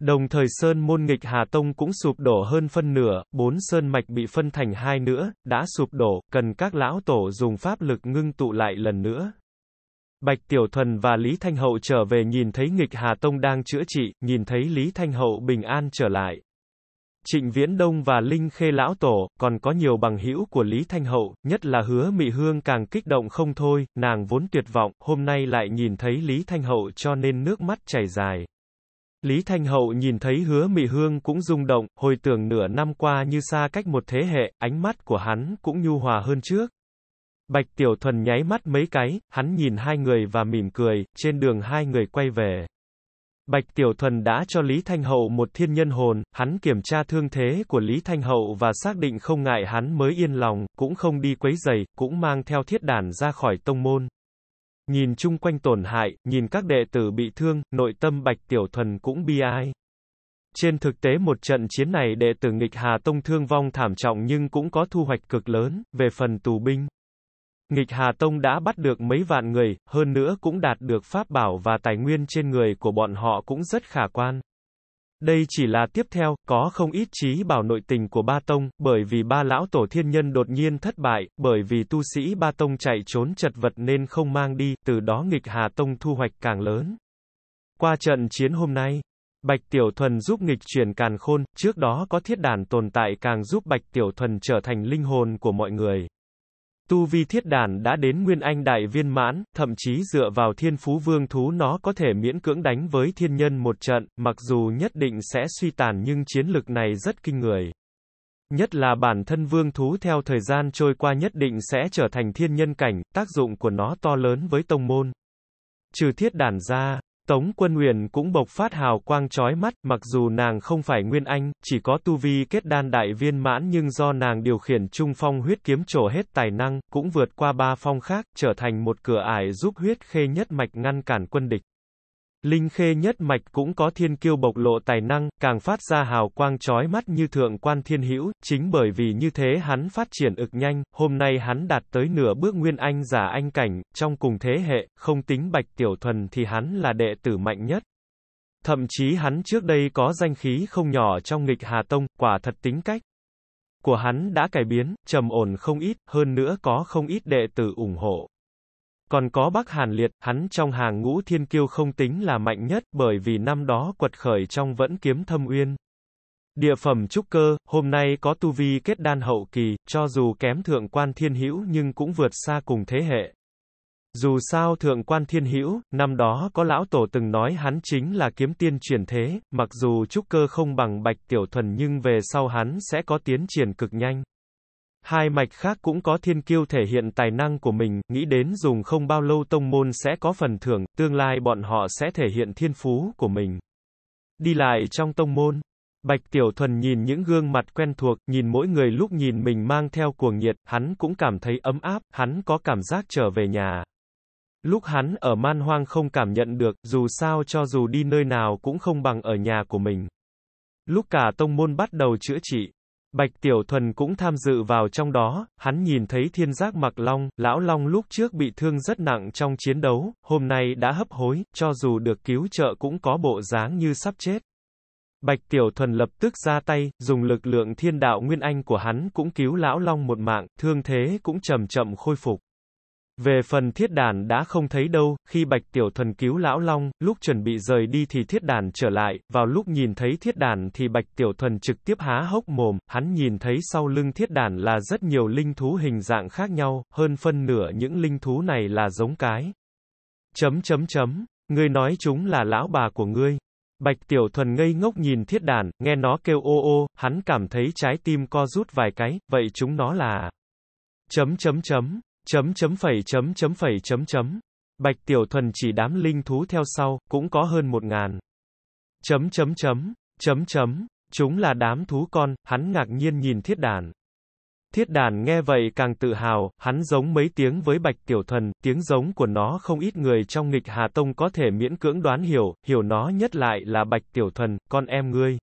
Đồng thời sơn môn nghịch Hà Tông cũng sụp đổ hơn phân nửa, bốn sơn mạch bị phân thành hai nữa, đã sụp đổ, cần các lão tổ dùng pháp lực ngưng tụ lại lần nữa. Bạch Tiểu Thuần và Lý Thanh Hậu trở về nhìn thấy nghịch Hà Tông đang chữa trị, nhìn thấy Lý Thanh Hậu bình an trở lại. Trịnh Viễn Đông và Linh Khê Lão Tổ, còn có nhiều bằng hữu của Lý Thanh Hậu, nhất là hứa Mị Hương càng kích động không thôi, nàng vốn tuyệt vọng, hôm nay lại nhìn thấy Lý Thanh Hậu cho nên nước mắt chảy dài. Lý Thanh Hậu nhìn thấy hứa Mị Hương cũng rung động, hồi tưởng nửa năm qua như xa cách một thế hệ, ánh mắt của hắn cũng nhu hòa hơn trước. Bạch Tiểu Thuần nháy mắt mấy cái, hắn nhìn hai người và mỉm cười, trên đường hai người quay về. Bạch Tiểu Thuần đã cho Lý Thanh Hậu một thiên nhân hồn, hắn kiểm tra thương thế của Lý Thanh Hậu và xác định không ngại hắn mới yên lòng, cũng không đi quấy giày, cũng mang theo thiết đàn ra khỏi tông môn nhìn chung quanh tổn hại, nhìn các đệ tử bị thương, nội tâm Bạch Tiểu Thuần cũng bi ai. Trên thực tế một trận chiến này đệ tử nghịch Hà Tông thương vong thảm trọng nhưng cũng có thu hoạch cực lớn, về phần tù binh. Nghịch Hà Tông đã bắt được mấy vạn người, hơn nữa cũng đạt được pháp bảo và tài nguyên trên người của bọn họ cũng rất khả quan. Đây chỉ là tiếp theo, có không ít trí bảo nội tình của ba tông, bởi vì ba lão tổ thiên nhân đột nhiên thất bại, bởi vì tu sĩ ba tông chạy trốn chật vật nên không mang đi, từ đó nghịch hà tông thu hoạch càng lớn. Qua trận chiến hôm nay, Bạch Tiểu Thuần giúp nghịch chuyển càn khôn, trước đó có thiết đàn tồn tại càng giúp Bạch Tiểu Thuần trở thành linh hồn của mọi người. Tu vi thiết đàn đã đến nguyên anh đại viên mãn, thậm chí dựa vào thiên phú vương thú nó có thể miễn cưỡng đánh với thiên nhân một trận, mặc dù nhất định sẽ suy tàn nhưng chiến lực này rất kinh người. Nhất là bản thân vương thú theo thời gian trôi qua nhất định sẽ trở thành thiên nhân cảnh, tác dụng của nó to lớn với tông môn. Trừ thiết đàn ra, Tống Quân Uyển cũng bộc phát hào quang chói mắt, mặc dù nàng không phải nguyên anh, chỉ có tu vi kết đan đại viên mãn nhưng do nàng điều khiển trung phong huyết kiếm trổ hết tài năng, cũng vượt qua ba phong khác, trở thành một cửa ải giúp huyết khê nhất mạch ngăn cản quân địch. Linh khê nhất mạch cũng có thiên kiêu bộc lộ tài năng, càng phát ra hào quang trói mắt như thượng quan thiên hữu, chính bởi vì như thế hắn phát triển ực nhanh, hôm nay hắn đạt tới nửa bước nguyên anh giả anh cảnh, trong cùng thế hệ, không tính bạch tiểu thuần thì hắn là đệ tử mạnh nhất. Thậm chí hắn trước đây có danh khí không nhỏ trong nghịch Hà Tông, quả thật tính cách của hắn đã cải biến, trầm ổn không ít, hơn nữa có không ít đệ tử ủng hộ. Còn có Bắc Hàn Liệt, hắn trong hàng ngũ thiên kiêu không tính là mạnh nhất, bởi vì năm đó quật khởi trong vẫn kiếm thâm uyên. Địa phẩm trúc cơ, hôm nay có tu vi kết đan hậu kỳ, cho dù kém thượng quan thiên hữu nhưng cũng vượt xa cùng thế hệ. Dù sao thượng quan thiên hữu, năm đó có lão tổ từng nói hắn chính là kiếm tiên truyền thế, mặc dù trúc cơ không bằng bạch tiểu thuần nhưng về sau hắn sẽ có tiến triển cực nhanh. Hai mạch khác cũng có thiên kiêu thể hiện tài năng của mình, nghĩ đến dùng không bao lâu tông môn sẽ có phần thưởng, tương lai bọn họ sẽ thể hiện thiên phú của mình. Đi lại trong tông môn, Bạch Tiểu Thuần nhìn những gương mặt quen thuộc, nhìn mỗi người lúc nhìn mình mang theo cuồng nhiệt, hắn cũng cảm thấy ấm áp, hắn có cảm giác trở về nhà. Lúc hắn ở man hoang không cảm nhận được, dù sao cho dù đi nơi nào cũng không bằng ở nhà của mình. Lúc cả tông môn bắt đầu chữa trị, Bạch Tiểu Thuần cũng tham dự vào trong đó, hắn nhìn thấy thiên giác mặc long, lão long lúc trước bị thương rất nặng trong chiến đấu, hôm nay đã hấp hối, cho dù được cứu trợ cũng có bộ dáng như sắp chết. Bạch Tiểu Thuần lập tức ra tay, dùng lực lượng thiên đạo nguyên anh của hắn cũng cứu lão long một mạng, thương thế cũng chậm chậm khôi phục. Về phần thiết đàn đã không thấy đâu, khi bạch tiểu thần cứu lão long, lúc chuẩn bị rời đi thì thiết đàn trở lại, vào lúc nhìn thấy thiết đàn thì bạch tiểu thần trực tiếp há hốc mồm, hắn nhìn thấy sau lưng thiết đàn là rất nhiều linh thú hình dạng khác nhau, hơn phân nửa những linh thú này là giống cái. Chấm chấm chấm, ngươi nói chúng là lão bà của ngươi. Bạch Tiểu Thuần ngây ngốc nhìn thiết đàn, nghe nó kêu ô ô, hắn cảm thấy trái tim co rút vài cái, vậy chúng nó là... Chấm chấm chấm, chấm chấm phẩy chấm chấm phẩy chấm chấm. Bạch Tiểu Thuần chỉ đám linh thú theo sau, cũng có hơn một ngàn. Chấm chấm chấm, chấm chấm, chúng là đám thú con, hắn ngạc nhiên nhìn thiết đàn. Thiết đàn nghe vậy càng tự hào, hắn giống mấy tiếng với Bạch Tiểu Thuần, tiếng giống của nó không ít người trong nghịch Hà Tông có thể miễn cưỡng đoán hiểu, hiểu nó nhất lại là Bạch Tiểu Thuần, con em ngươi.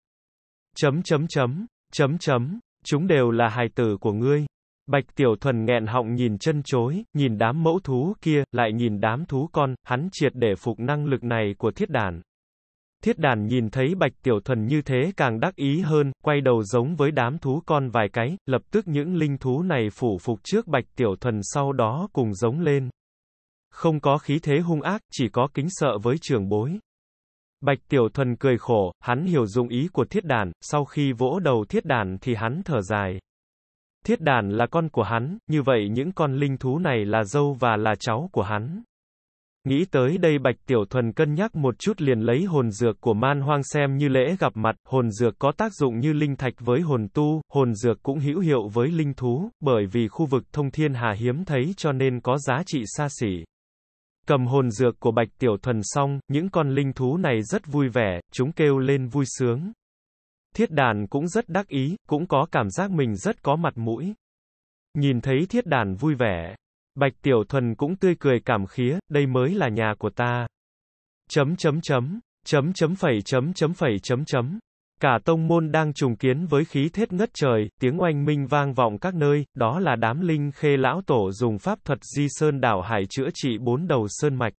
Chấm chấm chấm, chấm chấm, chúng đều là hài tử của ngươi. Bạch Tiểu Thuần nghẹn họng nhìn chân chối, nhìn đám mẫu thú kia, lại nhìn đám thú con, hắn triệt để phục năng lực này của thiết đàn. Thiết đàn nhìn thấy Bạch Tiểu Thuần như thế càng đắc ý hơn, quay đầu giống với đám thú con vài cái, lập tức những linh thú này phủ phục trước Bạch Tiểu Thuần sau đó cùng giống lên. Không có khí thế hung ác, chỉ có kính sợ với trường bối. Bạch Tiểu Thuần cười khổ, hắn hiểu dụng ý của thiết đàn, sau khi vỗ đầu thiết đàn thì hắn thở dài. Thiết đàn là con của hắn, như vậy những con linh thú này là dâu và là cháu của hắn. Nghĩ tới đây Bạch Tiểu Thuần cân nhắc một chút liền lấy hồn dược của man hoang xem như lễ gặp mặt, hồn dược có tác dụng như linh thạch với hồn tu, hồn dược cũng hữu hiệu với linh thú, bởi vì khu vực thông thiên hà hiếm thấy cho nên có giá trị xa xỉ. Cầm hồn dược của Bạch Tiểu Thuần xong, những con linh thú này rất vui vẻ, chúng kêu lên vui sướng. Thiết đàn cũng rất đắc ý, cũng có cảm giác mình rất có mặt mũi. Nhìn thấy thiết đàn vui vẻ, Bạch Tiểu Thuần cũng tươi cười cảm khía, đây mới là nhà của ta. Chấm chấm chấm, chấm chấm phẩy chấm chấm phẩy chấm chấm. Cả tông môn đang trùng kiến với khí thết ngất trời, tiếng oanh minh vang vọng các nơi, đó là đám linh khê lão tổ dùng pháp thuật di sơn đảo hải chữa trị bốn đầu sơn mạch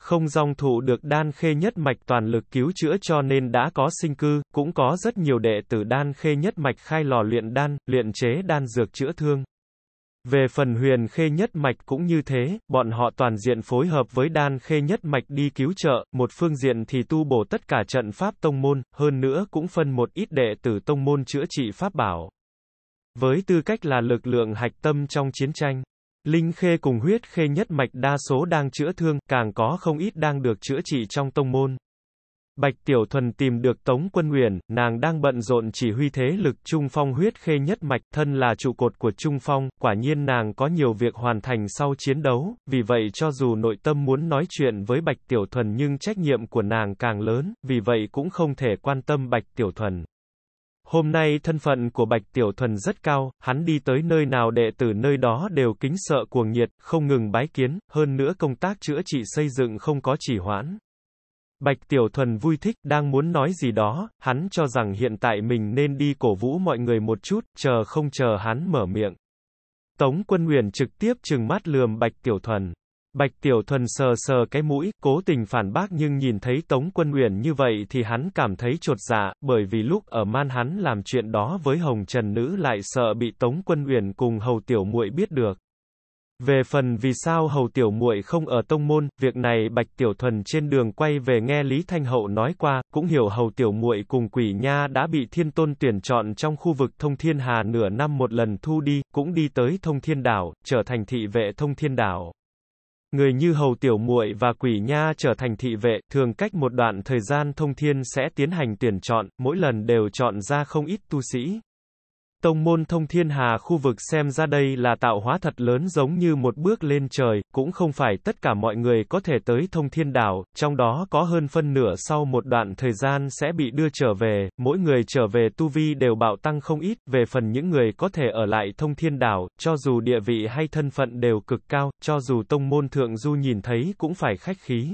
không dòng thụ được đan khê nhất mạch toàn lực cứu chữa cho nên đã có sinh cư, cũng có rất nhiều đệ tử đan khê nhất mạch khai lò luyện đan, luyện chế đan dược chữa thương. Về phần huyền khê nhất mạch cũng như thế, bọn họ toàn diện phối hợp với đan khê nhất mạch đi cứu trợ, một phương diện thì tu bổ tất cả trận pháp tông môn, hơn nữa cũng phân một ít đệ tử tông môn chữa trị pháp bảo. Với tư cách là lực lượng hạch tâm trong chiến tranh, Linh khê cùng huyết khê nhất mạch đa số đang chữa thương, càng có không ít đang được chữa trị trong tông môn. Bạch Tiểu Thuần tìm được Tống Quân nguyền, nàng đang bận rộn chỉ huy thế lực Trung Phong huyết khê nhất mạch, thân là trụ cột của Trung Phong, quả nhiên nàng có nhiều việc hoàn thành sau chiến đấu, vì vậy cho dù nội tâm muốn nói chuyện với Bạch Tiểu Thuần nhưng trách nhiệm của nàng càng lớn, vì vậy cũng không thể quan tâm Bạch Tiểu Thuần. Hôm nay thân phận của Bạch Tiểu Thuần rất cao, hắn đi tới nơi nào đệ tử nơi đó đều kính sợ cuồng nhiệt, không ngừng bái kiến, hơn nữa công tác chữa trị xây dựng không có chỉ hoãn. Bạch Tiểu Thuần vui thích, đang muốn nói gì đó, hắn cho rằng hiện tại mình nên đi cổ vũ mọi người một chút, chờ không chờ hắn mở miệng. Tống Quân Uyển trực tiếp trừng mắt lườm Bạch Tiểu Thuần. Bạch Tiểu Thuần sờ sờ cái mũi, cố tình phản bác nhưng nhìn thấy Tống Quân Uyển như vậy thì hắn cảm thấy trột dạ, bởi vì lúc ở Man hắn làm chuyện đó với Hồng Trần Nữ lại sợ bị Tống Quân Uyển cùng Hầu Tiểu Muội biết được. Về phần vì sao Hầu Tiểu Muội không ở tông môn, việc này Bạch Tiểu Thuần trên đường quay về nghe Lý Thanh Hậu nói qua, cũng hiểu Hầu Tiểu Muội cùng Quỷ Nha đã bị Thiên Tôn tuyển chọn trong khu vực Thông Thiên Hà nửa năm một lần thu đi, cũng đi tới Thông Thiên Đảo, trở thành thị vệ Thông Thiên Đảo. Người như hầu tiểu muội và quỷ nha trở thành thị vệ, thường cách một đoạn thời gian thông thiên sẽ tiến hành tuyển chọn, mỗi lần đều chọn ra không ít tu sĩ. Tông môn thông thiên hà khu vực xem ra đây là tạo hóa thật lớn giống như một bước lên trời, cũng không phải tất cả mọi người có thể tới thông thiên đảo, trong đó có hơn phân nửa sau một đoạn thời gian sẽ bị đưa trở về, mỗi người trở về tu vi đều bạo tăng không ít, về phần những người có thể ở lại thông thiên đảo, cho dù địa vị hay thân phận đều cực cao, cho dù tông môn thượng du nhìn thấy cũng phải khách khí.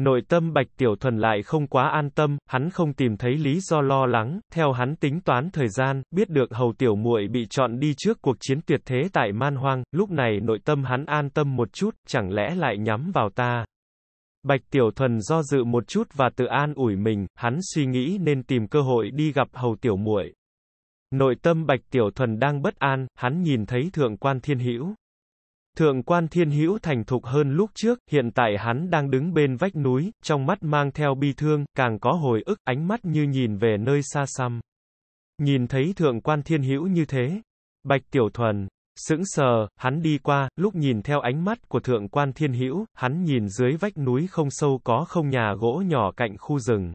Nội tâm Bạch Tiểu Thuần lại không quá an tâm, hắn không tìm thấy lý do lo lắng, theo hắn tính toán thời gian, biết được Hầu Tiểu Muội bị chọn đi trước cuộc chiến tuyệt thế tại Man Hoang, lúc này nội tâm hắn an tâm một chút, chẳng lẽ lại nhắm vào ta. Bạch Tiểu Thuần do dự một chút và tự an ủi mình, hắn suy nghĩ nên tìm cơ hội đi gặp Hầu Tiểu Muội. Nội tâm Bạch Tiểu Thuần đang bất an, hắn nhìn thấy Thượng quan Thiên Hữu Thượng quan thiên hữu thành thục hơn lúc trước, hiện tại hắn đang đứng bên vách núi, trong mắt mang theo bi thương, càng có hồi ức, ánh mắt như nhìn về nơi xa xăm. Nhìn thấy thượng quan thiên hữu như thế, Bạch Tiểu Thuần, sững sờ, hắn đi qua, lúc nhìn theo ánh mắt của thượng quan thiên hữu, hắn nhìn dưới vách núi không sâu có không nhà gỗ nhỏ cạnh khu rừng.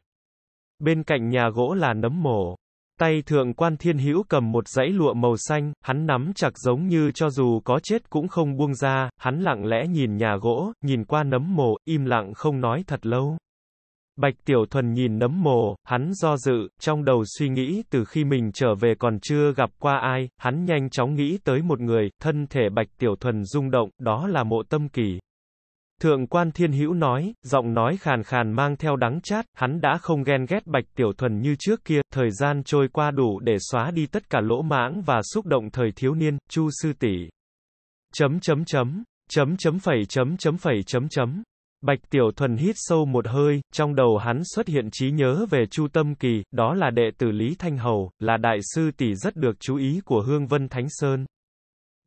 Bên cạnh nhà gỗ là nấm mồ. Tay thượng quan thiên hữu cầm một dãy lụa màu xanh, hắn nắm chặt giống như cho dù có chết cũng không buông ra, hắn lặng lẽ nhìn nhà gỗ, nhìn qua nấm mồ, im lặng không nói thật lâu. Bạch Tiểu Thuần nhìn nấm mồ, hắn do dự, trong đầu suy nghĩ từ khi mình trở về còn chưa gặp qua ai, hắn nhanh chóng nghĩ tới một người, thân thể Bạch Tiểu Thuần rung động, đó là mộ tâm kỳ. Thượng quan thiên hữu nói, giọng nói khàn khàn mang theo đắng chát, hắn đã không ghen ghét bạch tiểu thuần như trước kia, thời gian trôi qua đủ để xóa đi tất cả lỗ mãng và xúc động thời thiếu niên, chu sư tỷ. Chấm chấm chấm, chấm chấm phẩy chấm chấm phẩy chấm chấm. Bạch Tiểu Thuần hít sâu một hơi, trong đầu hắn xuất hiện trí nhớ về Chu Tâm Kỳ, đó là đệ tử Lý Thanh Hầu, là đại sư tỷ rất được chú ý của Hương Vân Thánh Sơn.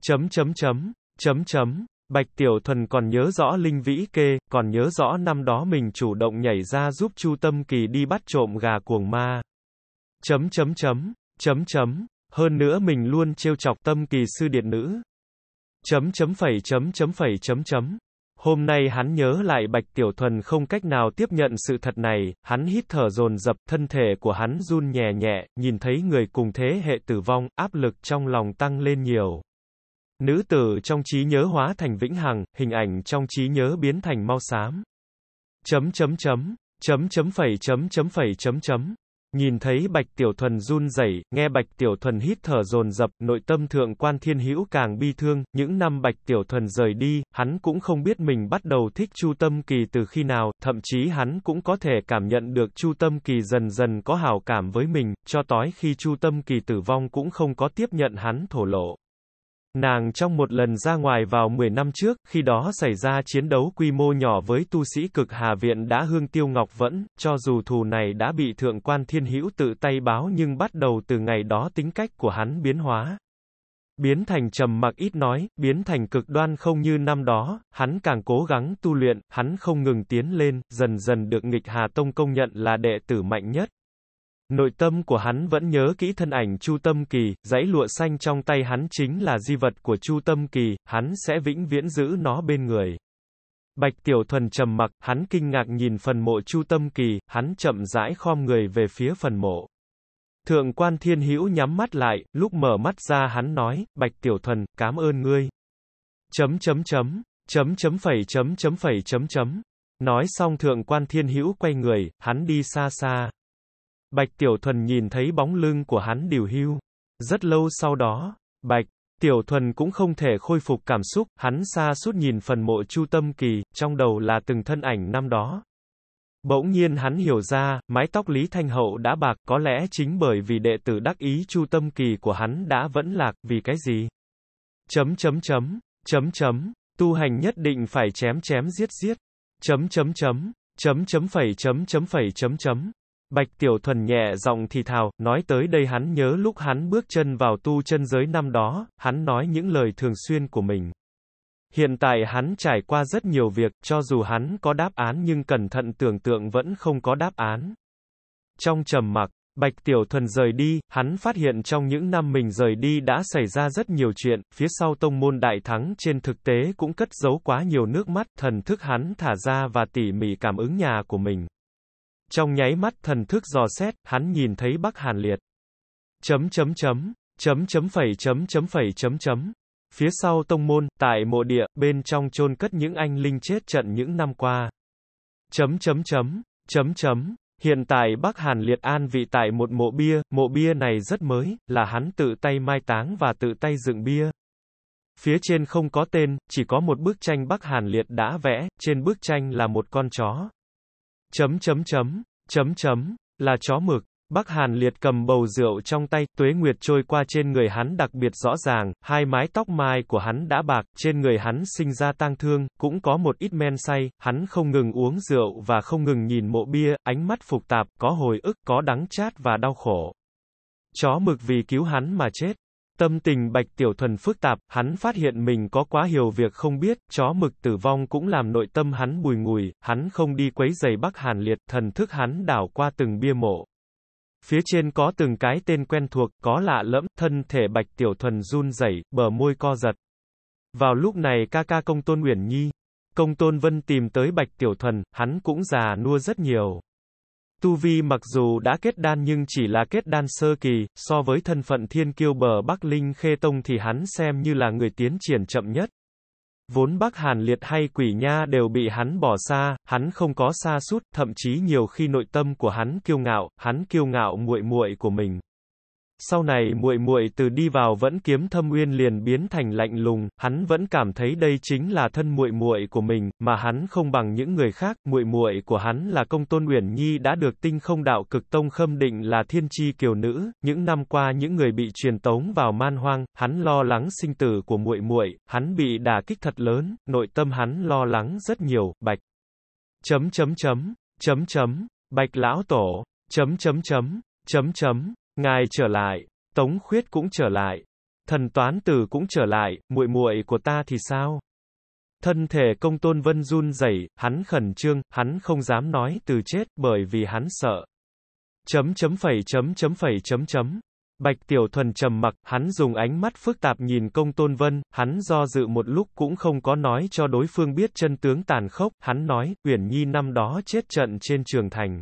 Chấm chấm chấm, chấm chấm, Bạch Tiểu Thuần còn nhớ rõ Linh Vĩ Kê, còn nhớ rõ năm đó mình chủ động nhảy ra giúp Chu Tâm Kỳ đi bắt trộm gà cuồng ma. Chấm chấm chấm, chấm chấm, hơn nữa mình luôn trêu chọc Tâm Kỳ sư điện nữ. Chấm chấm phẩy chấm chấm phẩy chấm chấm. Hôm nay hắn nhớ lại Bạch Tiểu Thuần không cách nào tiếp nhận sự thật này, hắn hít thở dồn dập, thân thể của hắn run nhẹ nhẹ, nhìn thấy người cùng thế hệ tử vong, áp lực trong lòng tăng lên nhiều. Nữ tử trong trí nhớ hóa thành vĩnh hằng, hình ảnh trong trí nhớ biến thành mau xám. Chấm chấm chấm, chấm chấm phẩy chấm chấm phẩy chấm chấm. Nhìn thấy Bạch Tiểu Thuần run rẩy, nghe Bạch Tiểu Thuần hít thở dồn dập, nội tâm thượng quan thiên hữu càng bi thương, những năm Bạch Tiểu Thuần rời đi, hắn cũng không biết mình bắt đầu thích Chu Tâm Kỳ từ khi nào, thậm chí hắn cũng có thể cảm nhận được Chu Tâm Kỳ dần dần có hảo cảm với mình, cho tới khi Chu Tâm Kỳ tử vong cũng không có tiếp nhận hắn thổ lộ. Nàng trong một lần ra ngoài vào 10 năm trước, khi đó xảy ra chiến đấu quy mô nhỏ với tu sĩ cực Hà Viện đã hương tiêu ngọc vẫn, cho dù thù này đã bị thượng quan thiên hữu tự tay báo nhưng bắt đầu từ ngày đó tính cách của hắn biến hóa. Biến thành trầm mặc ít nói, biến thành cực đoan không như năm đó, hắn càng cố gắng tu luyện, hắn không ngừng tiến lên, dần dần được nghịch Hà Tông công nhận là đệ tử mạnh nhất, Nội tâm của hắn vẫn nhớ kỹ thân ảnh Chu Tâm Kỳ, dãy lụa xanh trong tay hắn chính là di vật của Chu Tâm Kỳ, hắn sẽ vĩnh viễn giữ nó bên người. Bạch Tiểu Thuần trầm mặc, hắn kinh ngạc nhìn phần mộ Chu Tâm Kỳ, hắn chậm rãi khom người về phía phần mộ. Thượng quan Thiên Hữu nhắm mắt lại, lúc mở mắt ra hắn nói, Bạch Tiểu Thuần, cảm ơn ngươi. Chấm chấm chấm, chấm chấm phẩy chấm chấm phẩy chấm chấm. Nói xong thượng quan Thiên Hữu quay người, hắn đi xa xa. Bạch Tiểu Thuần nhìn thấy bóng lưng của hắn điều hưu. Rất lâu sau đó, Bạch Tiểu Thuần cũng không thể khôi phục cảm xúc, hắn xa suốt nhìn phần mộ Chu Tâm Kỳ, trong đầu là từng thân ảnh năm đó. Bỗng nhiên hắn hiểu ra, mái tóc Lý Thanh Hậu đã bạc, có lẽ chính bởi vì đệ tử đắc ý Chu Tâm Kỳ của hắn đã vẫn lạc, vì cái gì? Chấm chấm chấm, chấm chấm, tu hành nhất định phải chém chém giết giết. Chấm chấm chấm, chấm chấm phẩy chấm chấm phẩy chấm chấm. Bạch Tiểu Thuần nhẹ giọng thì thào, nói tới đây hắn nhớ lúc hắn bước chân vào tu chân giới năm đó, hắn nói những lời thường xuyên của mình. Hiện tại hắn trải qua rất nhiều việc, cho dù hắn có đáp án nhưng cẩn thận tưởng tượng vẫn không có đáp án. Trong trầm mặc, Bạch Tiểu Thuần rời đi, hắn phát hiện trong những năm mình rời đi đã xảy ra rất nhiều chuyện, phía sau tông môn đại thắng trên thực tế cũng cất giấu quá nhiều nước mắt, thần thức hắn thả ra và tỉ mỉ cảm ứng nhà của mình. Trong nháy mắt thần thức dò xét, hắn nhìn thấy Bắc Hàn Liệt. Chấm chấm chấm, chấm chấm phẩy chấm chấm phẩy chấm chấm. Phía sau tông môn, tại mộ địa, bên trong chôn cất những anh linh chết trận những năm qua. Chấm chấm chấm, chấm chấm. Hiện tại Bắc Hàn Liệt an vị tại một mộ bia, mộ bia này rất mới, là hắn tự tay mai táng và tự tay dựng bia. Phía trên không có tên, chỉ có một bức tranh Bắc Hàn Liệt đã vẽ, trên bức tranh là một con chó. Chấm chấm chấm, chấm chấm, là chó mực. Bắc Hàn liệt cầm bầu rượu trong tay, tuế nguyệt trôi qua trên người hắn đặc biệt rõ ràng, hai mái tóc mai của hắn đã bạc, trên người hắn sinh ra tang thương, cũng có một ít men say, hắn không ngừng uống rượu và không ngừng nhìn mộ bia, ánh mắt phục tạp, có hồi ức, có đắng chát và đau khổ. Chó mực vì cứu hắn mà chết. Tâm tình Bạch Tiểu Thuần phức tạp, hắn phát hiện mình có quá hiểu việc không biết, chó mực tử vong cũng làm nội tâm hắn bùi ngùi, hắn không đi quấy giày Bắc Hàn Liệt, thần thức hắn đảo qua từng bia mộ. Phía trên có từng cái tên quen thuộc, có lạ lẫm, thân thể Bạch Tiểu Thuần run rẩy, bờ môi co giật. Vào lúc này ca ca công tôn Uyển Nhi, công tôn Vân tìm tới Bạch Tiểu Thuần, hắn cũng già nua rất nhiều. Tu Vi mặc dù đã kết đan nhưng chỉ là kết đan sơ kỳ, so với thân phận thiên kiêu bờ Bắc Linh Khê Tông thì hắn xem như là người tiến triển chậm nhất. Vốn Bắc Hàn Liệt hay Quỷ Nha đều bị hắn bỏ xa, hắn không có xa sút, thậm chí nhiều khi nội tâm của hắn kiêu ngạo, hắn kiêu ngạo muội muội của mình. Sau này muội muội từ đi vào vẫn kiếm thâm uyên liền biến thành lạnh lùng, hắn vẫn cảm thấy đây chính là thân muội muội của mình, mà hắn không bằng những người khác, muội muội của hắn là Công Tôn Uyển Nhi đã được Tinh Không Đạo Cực Tông khâm định là thiên chi kiều nữ, những năm qua những người bị truyền tống vào man hoang, hắn lo lắng sinh tử của muội muội, hắn bị đả kích thật lớn, nội tâm hắn lo lắng rất nhiều, Bạch chấm chấm chấm chấm chấm Bạch lão tổ chấm chấm chấm chấm chấm Ngài trở lại, Tống Khuyết cũng trở lại, thần toán tử cũng trở lại, muội muội của ta thì sao? Thân thể công tôn vân run rẩy, hắn khẩn trương, hắn không dám nói từ chết bởi vì hắn sợ. Chấm chấm phẩy chấm chấm phẩy chấm chấm. Bạch Tiểu Thuần trầm mặc, hắn dùng ánh mắt phức tạp nhìn công tôn vân, hắn do dự một lúc cũng không có nói cho đối phương biết chân tướng tàn khốc, hắn nói, Uyển Nhi năm đó chết trận trên trường thành.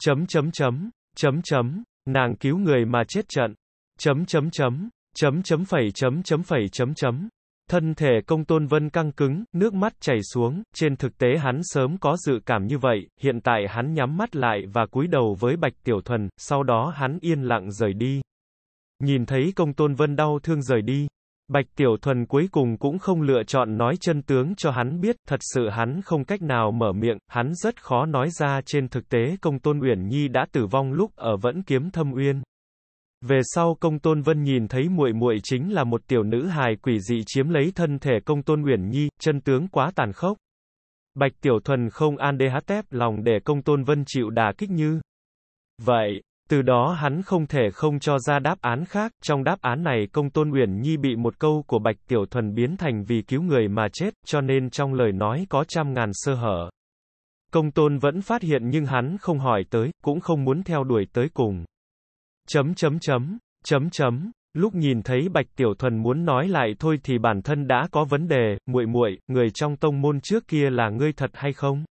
Chấm chấm chấm, chấm chấm, Nàng cứu người mà chết trận. Chấm chấm chấm, chấm chấm phẩy chấm chấm phẩy chấm chấm. Thân thể công tôn vân căng cứng, nước mắt chảy xuống, trên thực tế hắn sớm có dự cảm như vậy, hiện tại hắn nhắm mắt lại và cúi đầu với bạch tiểu thuần, sau đó hắn yên lặng rời đi. Nhìn thấy công tôn vân đau thương rời đi, Bạch Tiểu Thuần cuối cùng cũng không lựa chọn nói chân tướng cho hắn biết, thật sự hắn không cách nào mở miệng, hắn rất khó nói ra trên thực tế công tôn Uyển Nhi đã tử vong lúc ở vẫn kiếm thâm uyên. Về sau công tôn vân nhìn thấy muội muội chính là một tiểu nữ hài quỷ dị chiếm lấy thân thể công tôn Uyển Nhi, chân tướng quá tàn khốc. Bạch Tiểu Thuần không an đê hát tép lòng để công tôn vân chịu đà kích như. Vậy, từ đó hắn không thể không cho ra đáp án khác, trong đáp án này công tôn Uyển Nhi bị một câu của Bạch Tiểu Thuần biến thành vì cứu người mà chết, cho nên trong lời nói có trăm ngàn sơ hở. Công tôn vẫn phát hiện nhưng hắn không hỏi tới, cũng không muốn theo đuổi tới cùng. Chấm chấm chấm, chấm chấm, lúc nhìn thấy Bạch Tiểu Thuần muốn nói lại thôi thì bản thân đã có vấn đề, muội muội, người trong tông môn trước kia là ngươi thật hay không?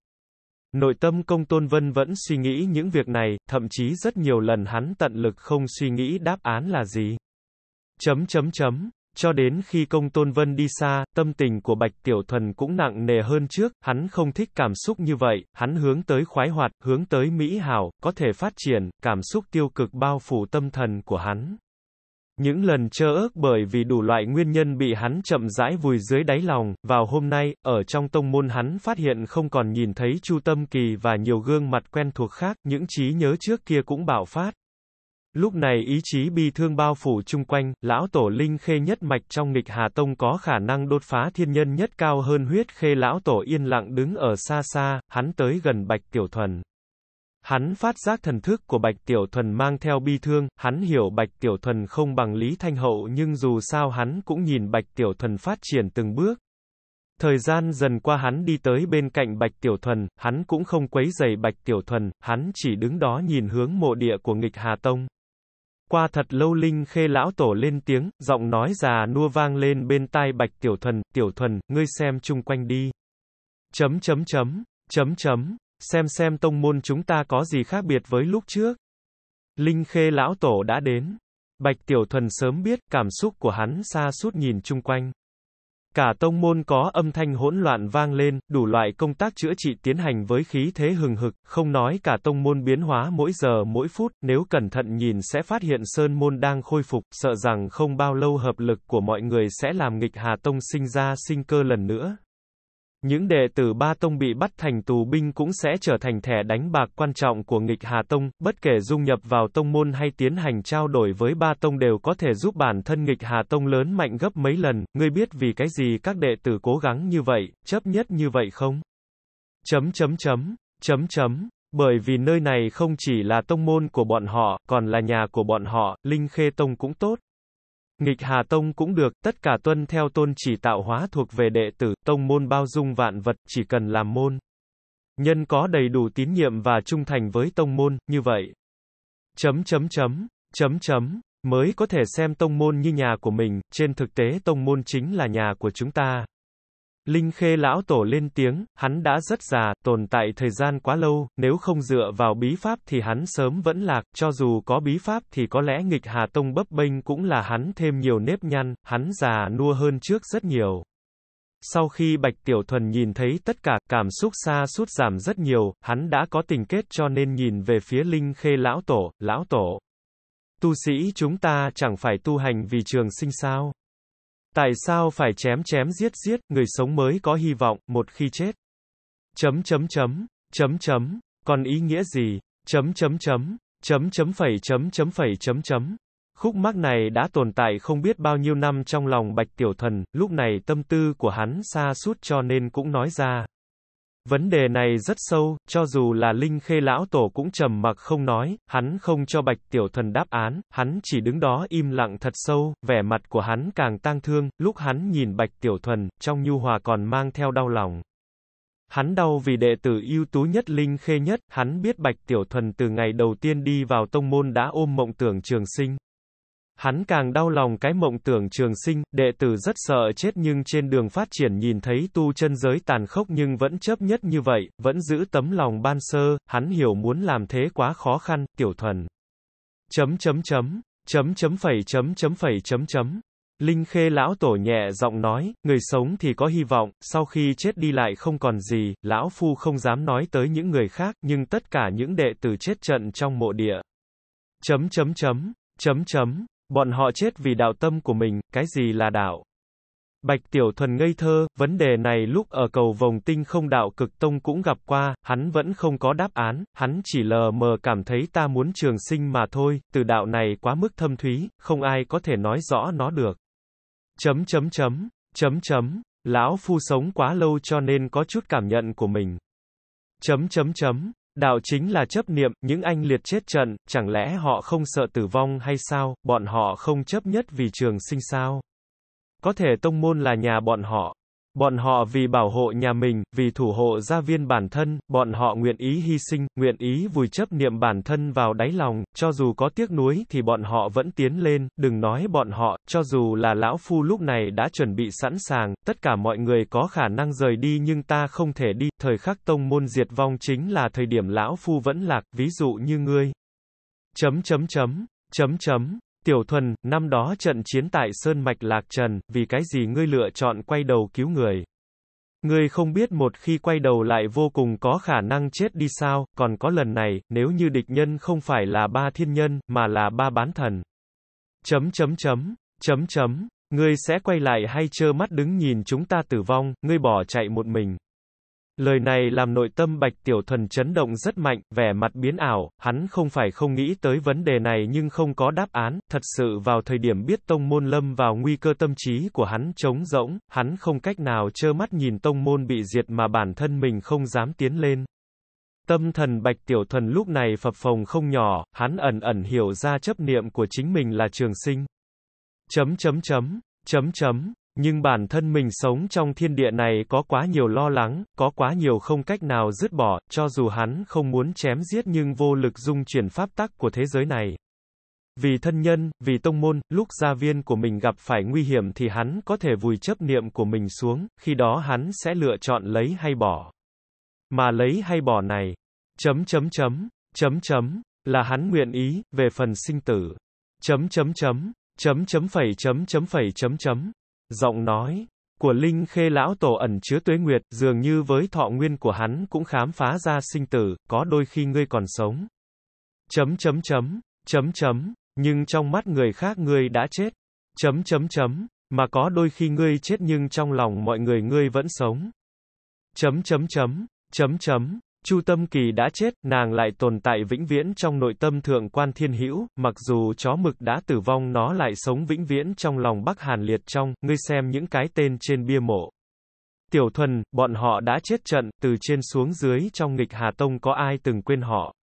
Nội tâm công tôn vân vẫn suy nghĩ những việc này, thậm chí rất nhiều lần hắn tận lực không suy nghĩ đáp án là gì. Chấm chấm chấm. Cho đến khi công tôn vân đi xa, tâm tình của Bạch Tiểu thần cũng nặng nề hơn trước, hắn không thích cảm xúc như vậy, hắn hướng tới khoái hoạt, hướng tới mỹ hảo, có thể phát triển, cảm xúc tiêu cực bao phủ tâm thần của hắn. Những lần trơ ước bởi vì đủ loại nguyên nhân bị hắn chậm rãi vùi dưới đáy lòng, vào hôm nay, ở trong tông môn hắn phát hiện không còn nhìn thấy Chu Tâm Kỳ và nhiều gương mặt quen thuộc khác, những trí nhớ trước kia cũng bạo phát. Lúc này ý chí bi thương bao phủ chung quanh, lão tổ linh khê nhất mạch trong nghịch Hà Tông có khả năng đột phá thiên nhân nhất cao hơn huyết khê lão tổ yên lặng đứng ở xa xa, hắn tới gần Bạch Tiểu Thuần. Hắn phát giác thần thức của Bạch Tiểu Thuần mang theo bi thương, hắn hiểu Bạch Tiểu Thuần không bằng Lý Thanh Hậu nhưng dù sao hắn cũng nhìn Bạch Tiểu Thuần phát triển từng bước. Thời gian dần qua hắn đi tới bên cạnh Bạch Tiểu Thuần, hắn cũng không quấy giày Bạch Tiểu Thuần, hắn chỉ đứng đó nhìn hướng mộ địa của nghịch Hà Tông. Qua thật lâu Linh Khê Lão Tổ lên tiếng, giọng nói già nua vang lên bên tai Bạch Tiểu Thuần, Tiểu Thuần, ngươi xem chung quanh đi. Chấm chấm chấm, chấm chấm, xem xem tông môn chúng ta có gì khác biệt với lúc trước. Linh Khê lão tổ đã đến. Bạch Tiểu Thuần sớm biết, cảm xúc của hắn xa sút nhìn chung quanh. Cả tông môn có âm thanh hỗn loạn vang lên, đủ loại công tác chữa trị tiến hành với khí thế hừng hực, không nói cả tông môn biến hóa mỗi giờ mỗi phút, nếu cẩn thận nhìn sẽ phát hiện sơn môn đang khôi phục, sợ rằng không bao lâu hợp lực của mọi người sẽ làm nghịch Hà Tông sinh ra sinh cơ lần nữa. Những đệ tử Ba Tông bị bắt thành tù binh cũng sẽ trở thành thẻ đánh bạc quan trọng của nghịch Hà Tông, bất kể dung nhập vào tông môn hay tiến hành trao đổi với Ba Tông đều có thể giúp bản thân nghịch Hà Tông lớn mạnh gấp mấy lần, ngươi biết vì cái gì các đệ tử cố gắng như vậy, chấp nhất như vậy không? Chấm chấm chấm, chấm chấm, bởi vì nơi này không chỉ là tông môn của bọn họ, còn là nhà của bọn họ, Linh Khê Tông cũng tốt, Nghịch Hà Tông cũng được, tất cả tuân theo tôn chỉ tạo hóa thuộc về đệ tử, tông môn bao dung vạn vật, chỉ cần làm môn. Nhân có đầy đủ tín nhiệm và trung thành với tông môn, như vậy. Chấm chấm chấm, chấm chấm, mới có thể xem tông môn như nhà của mình, trên thực tế tông môn chính là nhà của chúng ta. Linh Khê lão tổ lên tiếng, hắn đã rất già, tồn tại thời gian quá lâu, nếu không dựa vào bí pháp thì hắn sớm vẫn lạc, cho dù có bí pháp thì có lẽ nghịch Hà Tông bấp bênh cũng là hắn thêm nhiều nếp nhăn, hắn già nua hơn trước rất nhiều. Sau khi Bạch Tiểu Thuần nhìn thấy tất cả, cảm xúc xa sút giảm rất nhiều, hắn đã có tình kết cho nên nhìn về phía Linh Khê lão tổ, lão tổ. Tu sĩ chúng ta chẳng phải tu hành vì trường sinh sao? Tại sao phải chém chém giết giết, người sống mới có hy vọng, một khi chết. Chấm chấm chấm, chấm chấm, còn ý nghĩa gì, chấm chấm chấm, chấm chấm phẩy chấm chấm phẩy chấm chấm. Khúc mắc này đã tồn tại không biết bao nhiêu năm trong lòng Bạch Tiểu Thần, lúc này tâm tư của hắn xa suốt cho nên cũng nói ra. Vấn đề này rất sâu, cho dù là Linh Khê lão tổ cũng trầm mặc không nói, hắn không cho Bạch Tiểu Thần đáp án, hắn chỉ đứng đó im lặng thật sâu, vẻ mặt của hắn càng tang thương, lúc hắn nhìn Bạch Tiểu Thần, trong nhu hòa còn mang theo đau lòng. Hắn đau vì đệ tử ưu tú nhất Linh Khê nhất, hắn biết Bạch Tiểu Thuần từ ngày đầu tiên đi vào tông môn đã ôm mộng tưởng trường sinh. Hắn càng đau lòng cái mộng tưởng trường sinh, đệ tử rất sợ chết nhưng trên đường phát triển nhìn thấy tu chân giới tàn khốc nhưng vẫn chấp nhất như vậy, vẫn giữ tấm lòng ban sơ, hắn hiểu muốn làm thế quá khó khăn, tiểu thuần. Chấm chấm chấm, chấm chấm phẩy chấm chấm phẩy chấm chấm. Linh Khê lão tổ nhẹ giọng nói, người sống thì có hy vọng, sau khi chết đi lại không còn gì, lão phu không dám nói tới những người khác, nhưng tất cả những đệ tử chết trận trong mộ địa. Chấm chấm chấm, chấm chấm, Bọn họ chết vì đạo tâm của mình, cái gì là đạo? Bạch Tiểu Thuần ngây thơ, vấn đề này lúc ở cầu vòng tinh không đạo cực tông cũng gặp qua, hắn vẫn không có đáp án, hắn chỉ lờ mờ cảm thấy ta muốn trường sinh mà thôi, từ đạo này quá mức thâm thúy, không ai có thể nói rõ nó được. Chấm chấm chấm, chấm chấm, lão phu sống quá lâu cho nên có chút cảm nhận của mình. Chấm chấm chấm, Đạo chính là chấp niệm, những anh liệt chết trận, chẳng lẽ họ không sợ tử vong hay sao, bọn họ không chấp nhất vì trường sinh sao? Có thể tông môn là nhà bọn họ. Bọn họ vì bảo hộ nhà mình, vì thủ hộ gia viên bản thân, bọn họ nguyện ý hy sinh, nguyện ý vùi chấp niệm bản thân vào đáy lòng, cho dù có tiếc nuối thì bọn họ vẫn tiến lên, đừng nói bọn họ, cho dù là lão phu lúc này đã chuẩn bị sẵn sàng, tất cả mọi người có khả năng rời đi nhưng ta không thể đi, thời khắc tông môn diệt vong chính là thời điểm lão phu vẫn lạc, ví dụ như ngươi. Chấm chấm chấm, chấm chấm. Tiểu Thuần, năm đó trận chiến tại Sơn Mạch Lạc Trần, vì cái gì ngươi lựa chọn quay đầu cứu người? Ngươi không biết một khi quay đầu lại vô cùng có khả năng chết đi sao, còn có lần này, nếu như địch nhân không phải là ba thiên nhân, mà là ba bán thần. Chấm chấm chấm, chấm chấm, ngươi sẽ quay lại hay trơ mắt đứng nhìn chúng ta tử vong, ngươi bỏ chạy một mình. Lời này làm nội tâm Bạch Tiểu Thuần chấn động rất mạnh, vẻ mặt biến ảo, hắn không phải không nghĩ tới vấn đề này nhưng không có đáp án, thật sự vào thời điểm biết tông môn lâm vào nguy cơ tâm trí của hắn trống rỗng, hắn không cách nào trơ mắt nhìn tông môn bị diệt mà bản thân mình không dám tiến lên. Tâm thần Bạch Tiểu Thuần lúc này phập phồng không nhỏ, hắn ẩn ẩn hiểu ra chấp niệm của chính mình là trường sinh. Chấm chấm chấm, chấm chấm, nhưng bản thân mình sống trong thiên địa này có quá nhiều lo lắng, có quá nhiều không cách nào dứt bỏ, cho dù hắn không muốn chém giết nhưng vô lực dung chuyển pháp tắc của thế giới này. Vì thân nhân, vì tông môn, lúc gia viên của mình gặp phải nguy hiểm thì hắn có thể vùi chấp niệm của mình xuống, khi đó hắn sẽ lựa chọn lấy hay bỏ. Mà lấy hay bỏ này, chấm chấm chấm, chấm chấm, là hắn nguyện ý, về phần sinh tử, chấm chấm chấm, chấm chấm phẩy chấm chấm phẩy chấm chấm. Giọng nói của Linh Khê Lão Tổ ẩn chứa tuế nguyệt, dường như với thọ nguyên của hắn cũng khám phá ra sinh tử, có đôi khi ngươi còn sống. Chấm chấm chấm, chấm chấm, nhưng trong mắt người khác ngươi đã chết. Chấm chấm chấm, mà có đôi khi ngươi chết nhưng trong lòng mọi người ngươi vẫn sống. Chấm chấm chấm, chấm chấm, Chu Tâm Kỳ đã chết, nàng lại tồn tại vĩnh viễn trong nội tâm thượng quan thiên hữu, mặc dù chó mực đã tử vong nó lại sống vĩnh viễn trong lòng Bắc Hàn liệt trong, ngươi xem những cái tên trên bia mộ. Tiểu thuần, bọn họ đã chết trận, từ trên xuống dưới trong nghịch Hà Tông có ai từng quên họ.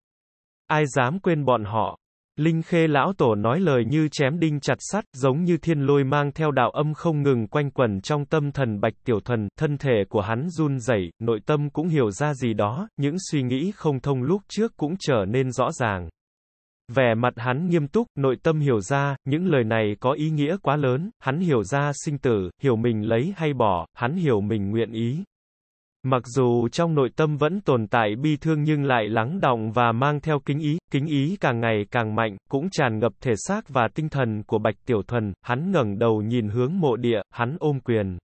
Ai dám quên bọn họ. Linh Khê lão tổ nói lời như chém đinh chặt sắt, giống như thiên lôi mang theo đạo âm không ngừng quanh quẩn trong tâm thần Bạch Tiểu Thần, thân thể của hắn run rẩy, nội tâm cũng hiểu ra gì đó, những suy nghĩ không thông lúc trước cũng trở nên rõ ràng. Vẻ mặt hắn nghiêm túc, nội tâm hiểu ra, những lời này có ý nghĩa quá lớn, hắn hiểu ra sinh tử, hiểu mình lấy hay bỏ, hắn hiểu mình nguyện ý. Mặc dù trong nội tâm vẫn tồn tại bi thương nhưng lại lắng động và mang theo kính ý, kính ý càng ngày càng mạnh, cũng tràn ngập thể xác và tinh thần của Bạch Tiểu Thuần, hắn ngẩng đầu nhìn hướng mộ địa, hắn ôm quyền.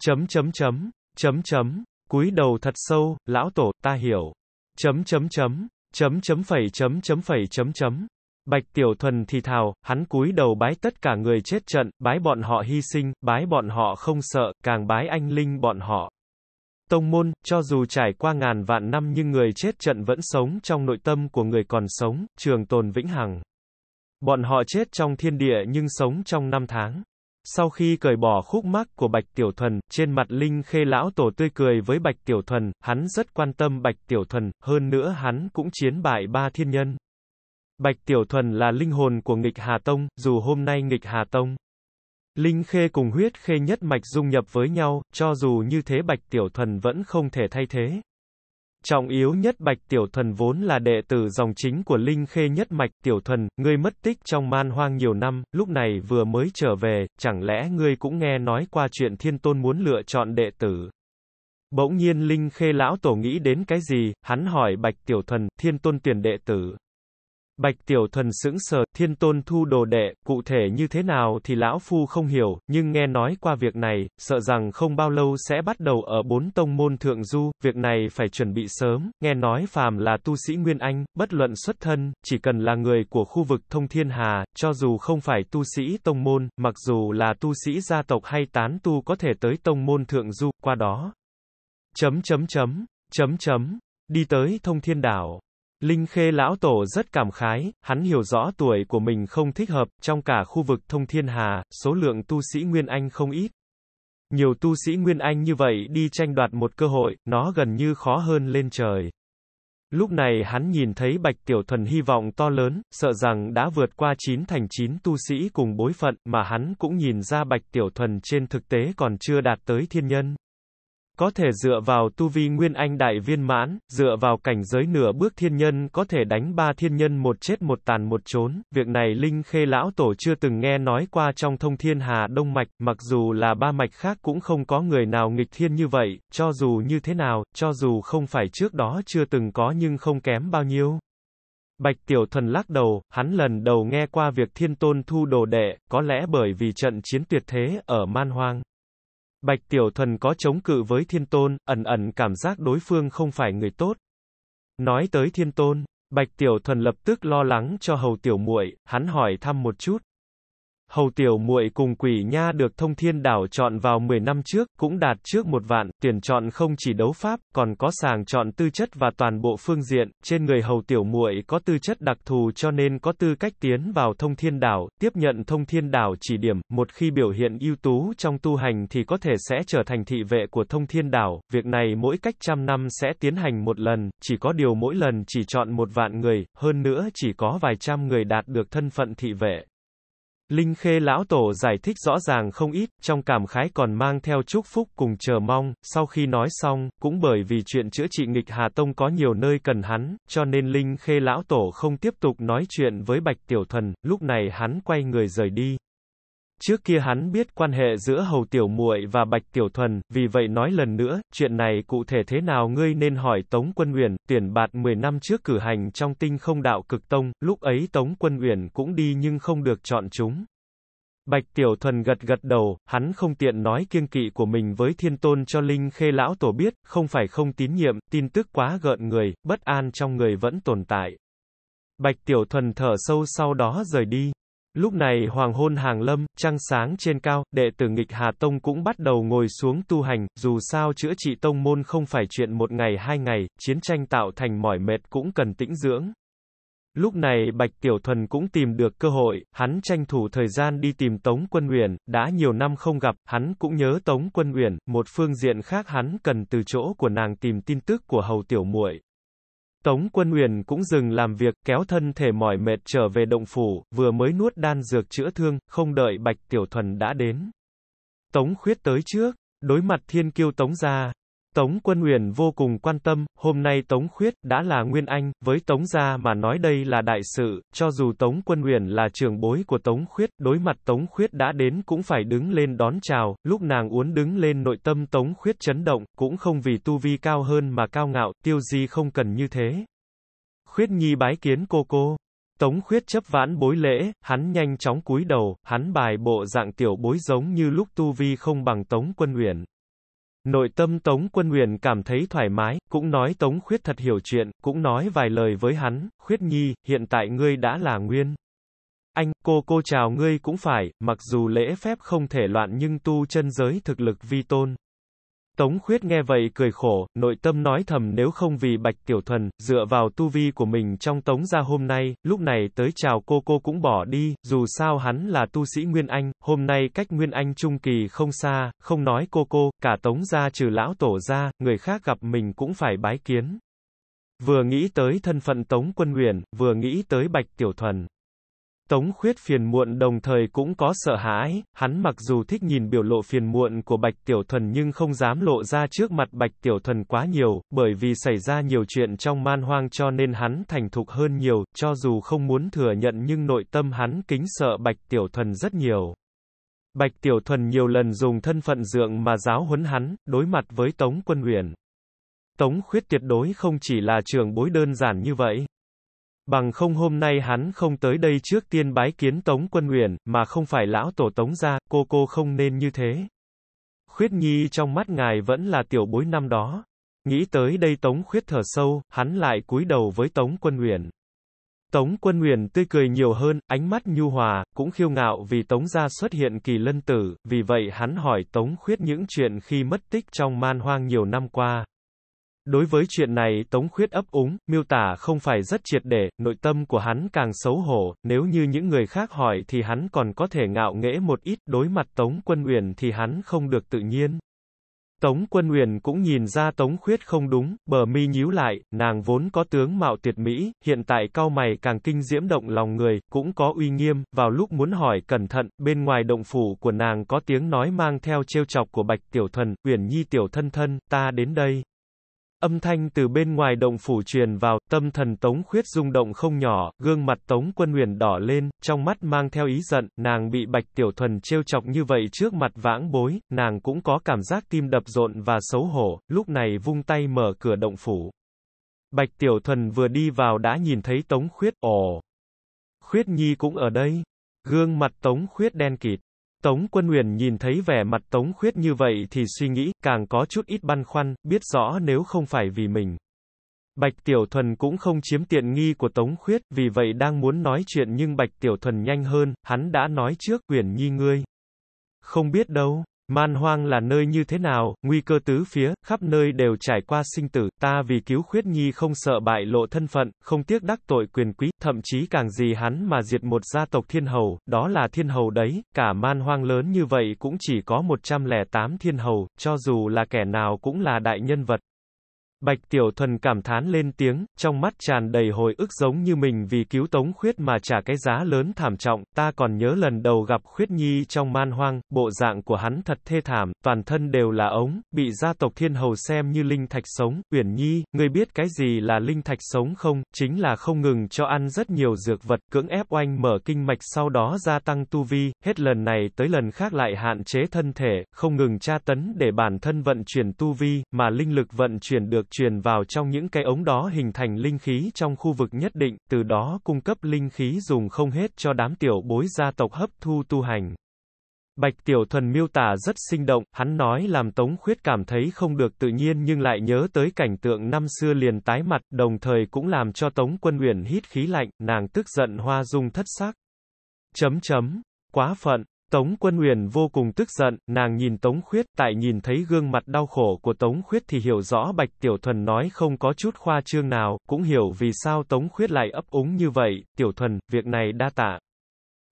Chấm chấm chấm, chấm chấm, cúi đầu thật sâu, lão tổ, ta hiểu. Chấm chấm chấm, chấm chấm phẩy chấm chấm phẩy chấm chấm. Bạch Tiểu Thuần thì thào, hắn cúi đầu bái tất cả người chết trận, bái bọn họ hy sinh, bái bọn họ không sợ, càng bái anh linh bọn họ tông môn, cho dù trải qua ngàn vạn năm nhưng người chết trận vẫn sống trong nội tâm của người còn sống, trường tồn vĩnh hằng. Bọn họ chết trong thiên địa nhưng sống trong năm tháng. Sau khi cởi bỏ khúc mắc của Bạch Tiểu Thuần, trên mặt Linh Khê lão tổ tươi cười với Bạch Tiểu Thuần, hắn rất quan tâm Bạch Tiểu Thuần, hơn nữa hắn cũng chiến bại ba thiên nhân. Bạch Tiểu Thuần là linh hồn của nghịch Hà Tông, dù hôm nay nghịch Hà Tông Linh khê cùng huyết khê nhất mạch dung nhập với nhau, cho dù như thế Bạch Tiểu Thuần vẫn không thể thay thế. Trọng yếu nhất Bạch Tiểu Thuần vốn là đệ tử dòng chính của Linh Khê nhất mạch Tiểu Thuần, ngươi mất tích trong man hoang nhiều năm, lúc này vừa mới trở về, chẳng lẽ ngươi cũng nghe nói qua chuyện thiên tôn muốn lựa chọn đệ tử. Bỗng nhiên Linh Khê lão tổ nghĩ đến cái gì, hắn hỏi Bạch Tiểu Thuần, thiên tôn tuyển đệ tử. Bạch Tiểu Thuần sững sờ, thiên tôn thu đồ đệ, cụ thể như thế nào thì lão phu không hiểu, nhưng nghe nói qua việc này, sợ rằng không bao lâu sẽ bắt đầu ở bốn tông môn thượng du, việc này phải chuẩn bị sớm, nghe nói phàm là tu sĩ Nguyên Anh, bất luận xuất thân, chỉ cần là người của khu vực thông thiên hà, cho dù không phải tu sĩ tông môn, mặc dù là tu sĩ gia tộc hay tán tu có thể tới tông môn thượng du, qua đó. Chấm chấm chấm, chấm chấm, đi tới thông thiên đảo. Linh Khê Lão Tổ rất cảm khái, hắn hiểu rõ tuổi của mình không thích hợp, trong cả khu vực thông thiên hà, số lượng tu sĩ Nguyên Anh không ít. Nhiều tu sĩ Nguyên Anh như vậy đi tranh đoạt một cơ hội, nó gần như khó hơn lên trời. Lúc này hắn nhìn thấy Bạch Tiểu Thuần hy vọng to lớn, sợ rằng đã vượt qua 9 thành 9 tu sĩ cùng bối phận, mà hắn cũng nhìn ra Bạch Tiểu Thuần trên thực tế còn chưa đạt tới thiên nhân có thể dựa vào tu vi nguyên anh đại viên mãn, dựa vào cảnh giới nửa bước thiên nhân có thể đánh ba thiên nhân một chết một tàn một trốn, việc này Linh Khê Lão Tổ chưa từng nghe nói qua trong thông thiên hà đông mạch, mặc dù là ba mạch khác cũng không có người nào nghịch thiên như vậy, cho dù như thế nào, cho dù không phải trước đó chưa từng có nhưng không kém bao nhiêu. Bạch Tiểu thần lắc đầu, hắn lần đầu nghe qua việc thiên tôn thu đồ đệ, có lẽ bởi vì trận chiến tuyệt thế ở Man Hoang. Bạch Tiểu Thuần có chống cự với Thiên Tôn, ẩn ẩn cảm giác đối phương không phải người tốt. Nói tới Thiên Tôn, Bạch Tiểu Thuần lập tức lo lắng cho Hầu Tiểu Muội, hắn hỏi thăm một chút. Hầu Tiểu Muội cùng Quỷ Nha được Thông Thiên Đảo chọn vào 10 năm trước, cũng đạt trước một vạn, tuyển chọn không chỉ đấu pháp, còn có sàng chọn tư chất và toàn bộ phương diện, trên người Hầu Tiểu Muội có tư chất đặc thù cho nên có tư cách tiến vào Thông Thiên Đảo, tiếp nhận Thông Thiên Đảo chỉ điểm, một khi biểu hiện ưu tú trong tu hành thì có thể sẽ trở thành thị vệ của Thông Thiên Đảo, việc này mỗi cách trăm năm sẽ tiến hành một lần, chỉ có điều mỗi lần chỉ chọn một vạn người, hơn nữa chỉ có vài trăm người đạt được thân phận thị vệ. Linh Khê Lão Tổ giải thích rõ ràng không ít, trong cảm khái còn mang theo chúc phúc cùng chờ mong, sau khi nói xong, cũng bởi vì chuyện chữa trị nghịch Hà Tông có nhiều nơi cần hắn, cho nên Linh Khê Lão Tổ không tiếp tục nói chuyện với Bạch Tiểu thần lúc này hắn quay người rời đi. Trước kia hắn biết quan hệ giữa Hầu Tiểu Muội và Bạch Tiểu Thuần, vì vậy nói lần nữa, chuyện này cụ thể thế nào ngươi nên hỏi Tống Quân Uyển, tuyển bạt 10 năm trước cử hành trong tinh không đạo cực tông, lúc ấy Tống Quân Uyển cũng đi nhưng không được chọn chúng. Bạch Tiểu Thuần gật gật đầu, hắn không tiện nói kiêng kỵ của mình với thiên tôn cho Linh Khê Lão Tổ biết, không phải không tín nhiệm, tin tức quá gợn người, bất an trong người vẫn tồn tại. Bạch Tiểu Thuần thở sâu sau đó rời đi. Lúc này hoàng hôn hàng lâm, trăng sáng trên cao, đệ tử nghịch Hà Tông cũng bắt đầu ngồi xuống tu hành, dù sao chữa trị tông môn không phải chuyện một ngày hai ngày, chiến tranh tạo thành mỏi mệt cũng cần tĩnh dưỡng. Lúc này Bạch Tiểu Thuần cũng tìm được cơ hội, hắn tranh thủ thời gian đi tìm Tống Quân Uyển, đã nhiều năm không gặp, hắn cũng nhớ Tống Quân Uyển, một phương diện khác hắn cần từ chỗ của nàng tìm tin tức của Hầu Tiểu Muội, Tống Quân Uyển cũng dừng làm việc, kéo thân thể mỏi mệt trở về động phủ, vừa mới nuốt đan dược chữa thương, không đợi Bạch Tiểu Thuần đã đến. Tống Khuyết tới trước, đối mặt thiên kiêu Tống gia, Tống Quân Uyển vô cùng quan tâm, hôm nay Tống Khuyết đã là Nguyên Anh, với Tống gia mà nói đây là đại sự, cho dù Tống Quân Uyển là trưởng bối của Tống Khuyết, đối mặt Tống Khuyết đã đến cũng phải đứng lên đón chào, lúc nàng uốn đứng lên nội tâm Tống Khuyết chấn động, cũng không vì tu vi cao hơn mà cao ngạo, tiêu di không cần như thế. Khuyết Nhi bái kiến cô cô. Tống khuyết chấp vãn bối lễ, hắn nhanh chóng cúi đầu, hắn bài bộ dạng tiểu bối giống như lúc tu vi không bằng Tống quân uyển. Nội tâm Tống Quân Uyển cảm thấy thoải mái, cũng nói Tống Khuyết thật hiểu chuyện, cũng nói vài lời với hắn, Khuyết Nhi, hiện tại ngươi đã là nguyên. Anh, cô cô chào ngươi cũng phải, mặc dù lễ phép không thể loạn nhưng tu chân giới thực lực vi tôn. Tống Khuyết nghe vậy cười khổ, nội tâm nói thầm nếu không vì Bạch Tiểu Thuần, dựa vào tu vi của mình trong Tống gia hôm nay, lúc này tới chào cô cô cũng bỏ đi, dù sao hắn là tu sĩ Nguyên Anh, hôm nay cách Nguyên Anh Trung Kỳ không xa, không nói cô cô, cả Tống gia trừ lão tổ ra người khác gặp mình cũng phải bái kiến. Vừa nghĩ tới thân phận Tống Quân Uyển, vừa nghĩ tới Bạch Tiểu Thuần. Tống Khuyết phiền muộn đồng thời cũng có sợ hãi, hắn mặc dù thích nhìn biểu lộ phiền muộn của Bạch Tiểu Thuần nhưng không dám lộ ra trước mặt Bạch Tiểu Thuần quá nhiều, bởi vì xảy ra nhiều chuyện trong man hoang cho nên hắn thành thục hơn nhiều, cho dù không muốn thừa nhận nhưng nội tâm hắn kính sợ Bạch Tiểu Thuần rất nhiều. Bạch Tiểu Thuần nhiều lần dùng thân phận dượng mà giáo huấn hắn, đối mặt với Tống Quân Huyền. Tống Khuyết tuyệt đối không chỉ là trường bối đơn giản như vậy, Bằng không hôm nay hắn không tới đây trước tiên bái kiến Tống Quân Uyển, mà không phải lão tổ Tống gia, cô cô không nên như thế. Khuyết Nhi trong mắt ngài vẫn là tiểu bối năm đó. Nghĩ tới đây Tống Khuyết thở sâu, hắn lại cúi đầu với Tống Quân Uyển. Tống Quân Uyển tươi cười nhiều hơn, ánh mắt nhu hòa, cũng khiêu ngạo vì Tống gia xuất hiện kỳ lân tử, vì vậy hắn hỏi Tống Khuyết những chuyện khi mất tích trong man hoang nhiều năm qua. Đối với chuyện này Tống Khuyết ấp úng, miêu tả không phải rất triệt để, nội tâm của hắn càng xấu hổ, nếu như những người khác hỏi thì hắn còn có thể ngạo nghễ một ít, đối mặt Tống Quân Uyển thì hắn không được tự nhiên. Tống Quân Uyển cũng nhìn ra Tống Khuyết không đúng, bờ mi nhíu lại, nàng vốn có tướng mạo tuyệt mỹ, hiện tại cao mày càng kinh diễm động lòng người, cũng có uy nghiêm, vào lúc muốn hỏi cẩn thận, bên ngoài động phủ của nàng có tiếng nói mang theo trêu chọc của Bạch Tiểu Thần Uyển Nhi Tiểu Thân Thân, ta đến đây. Âm thanh từ bên ngoài động phủ truyền vào, tâm thần Tống Khuyết rung động không nhỏ, gương mặt Tống Quân Huyền đỏ lên, trong mắt mang theo ý giận, nàng bị Bạch Tiểu Thuần trêu chọc như vậy trước mặt vãng bối, nàng cũng có cảm giác tim đập rộn và xấu hổ, lúc này vung tay mở cửa động phủ. Bạch Tiểu Thuần vừa đi vào đã nhìn thấy Tống Khuyết, ồ. Khuyết Nhi cũng ở đây. Gương mặt Tống Khuyết đen kịt. Tống Quân Uyển nhìn thấy vẻ mặt Tống Khuyết như vậy thì suy nghĩ, càng có chút ít băn khoăn, biết rõ nếu không phải vì mình. Bạch Tiểu Thuần cũng không chiếm tiện nghi của Tống Khuyết, vì vậy đang muốn nói chuyện nhưng Bạch Tiểu Thuần nhanh hơn, hắn đã nói trước, Uyển Nhi ngươi. Không biết đâu, Man hoang là nơi như thế nào, nguy cơ tứ phía, khắp nơi đều trải qua sinh tử, ta vì cứu khuyết nhi không sợ bại lộ thân phận, không tiếc đắc tội quyền quý, thậm chí càng gì hắn mà diệt một gia tộc thiên hầu, đó là thiên hầu đấy, cả man hoang lớn như vậy cũng chỉ có 108 thiên hầu, cho dù là kẻ nào cũng là đại nhân vật, Bạch Tiểu Thuần cảm thán lên tiếng, trong mắt tràn đầy hồi ức giống như mình vì cứu Tống Khuyết mà trả cái giá lớn thảm trọng, ta còn nhớ lần đầu gặp Khuyết Nhi trong man hoang, bộ dạng của hắn thật thê thảm, toàn thân đều là ống, bị gia tộc Thiên Hầu xem như linh thạch sống, Uyển Nhi, người biết cái gì là linh thạch sống không, chính là không ngừng cho ăn rất nhiều dược vật, cưỡng ép oanh mở kinh mạch sau đó gia tăng tu vi, hết lần này tới lần khác lại hạn chế thân thể, không ngừng tra tấn để bản thân vận chuyển tu vi, mà linh lực vận chuyển được truyền vào trong những cái ống đó hình thành linh khí trong khu vực nhất định, từ đó cung cấp linh khí dùng không hết cho đám tiểu bối gia tộc hấp thu tu hành. Bạch Tiểu Thuần miêu tả rất sinh động, hắn nói làm Tống Khuyết cảm thấy không được tự nhiên nhưng lại nhớ tới cảnh tượng năm xưa liền tái mặt, đồng thời cũng làm cho Tống Quân Uyển hít khí lạnh, nàng tức giận hoa dung thất sắc. Chấm chấm, quá phận, Tống Quân Uyển vô cùng tức giận, nàng nhìn Tống Khuyết, tại nhìn thấy gương mặt đau khổ của Tống Khuyết thì hiểu rõ Bạch Tiểu Thuần nói không có chút khoa trương nào, cũng hiểu vì sao Tống Khuyết lại ấp úng như vậy, Tiểu Thuần, việc này đa tạ.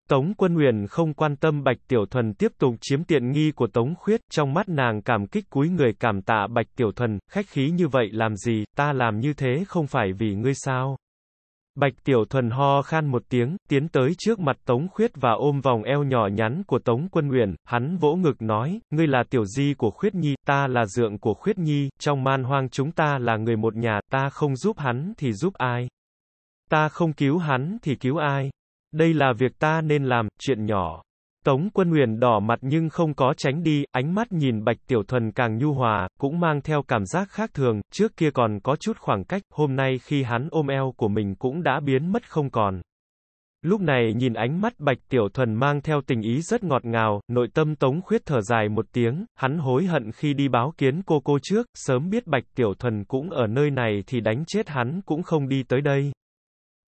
Tống Quân Uyển không quan tâm Bạch Tiểu Thuần tiếp tục chiếm tiện nghi của Tống Khuyết, trong mắt nàng cảm kích cúi người cảm tạ Bạch Tiểu Thuần, khách khí như vậy làm gì, ta làm như thế không phải vì ngươi sao. Bạch Tiểu Thuần ho khan một tiếng, tiến tới trước mặt Tống Khuyết và ôm vòng eo nhỏ nhắn của Tống Quân Uyển, hắn vỗ ngực nói, ngươi là tiểu di của Khuyết Nhi, ta là dượng của Khuyết Nhi, trong man hoang chúng ta là người một nhà, ta không giúp hắn thì giúp ai? Ta không cứu hắn thì cứu ai? Đây là việc ta nên làm, chuyện nhỏ. Tống quân huyền đỏ mặt nhưng không có tránh đi, ánh mắt nhìn Bạch Tiểu Thuần càng nhu hòa, cũng mang theo cảm giác khác thường, trước kia còn có chút khoảng cách, hôm nay khi hắn ôm eo của mình cũng đã biến mất không còn. Lúc này nhìn ánh mắt Bạch Tiểu Thuần mang theo tình ý rất ngọt ngào, nội tâm Tống Khuyết thở dài một tiếng, hắn hối hận khi đi báo kiến cô cô trước, sớm biết Bạch Tiểu Thuần cũng ở nơi này thì đánh chết hắn cũng không đi tới đây.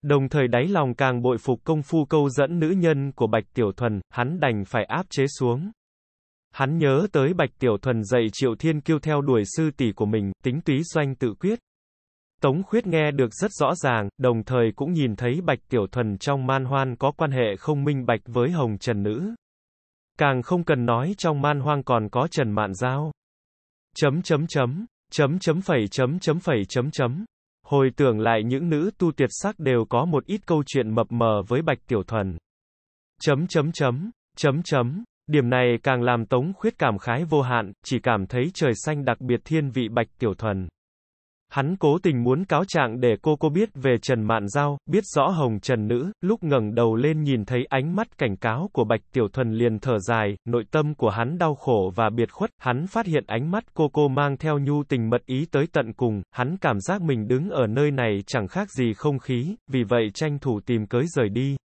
Đồng thời đáy lòng càng bội phục công phu câu dẫn nữ nhân của Bạch Tiểu Thuần, hắn đành phải áp chế xuống. Hắn nhớ tới Bạch Tiểu Thuần dạy Triệu Thiên kêu theo đuổi sư tỷ của mình, tính túy doanh tự quyết. Tống Khuyết nghe được rất rõ ràng, đồng thời cũng nhìn thấy Bạch Tiểu Thuần trong man hoan có quan hệ không minh bạch với Hồng Trần Nữ. Càng không cần nói trong man hoang còn có Trần Mạn Giao. Chấm chấm chấm, chấm chấm phẩy chấm chấm phẩy chấm chấm. Hồi tưởng lại những nữ tu tuyệt sắc đều có một ít câu chuyện mập mờ với Bạch Tiểu Thuần. Chấm chấm chấm, chấm chấm, điểm này càng làm Tống Khuyết cảm khái vô hạn, chỉ cảm thấy trời xanh đặc biệt thiên vị Bạch Tiểu Thuần. Hắn cố tình muốn cáo trạng để cô cô biết về Trần Mạn Giao, biết rõ Hồng Trần Nữ, lúc ngẩng đầu lên nhìn thấy ánh mắt cảnh cáo của Bạch Tiểu Thuần liền thở dài, nội tâm của hắn đau khổ và biệt khuất, hắn phát hiện ánh mắt cô cô mang theo nhu tình mật ý tới tận cùng, hắn cảm giác mình đứng ở nơi này chẳng khác gì không khí, vì vậy tranh thủ tìm cớ rời đi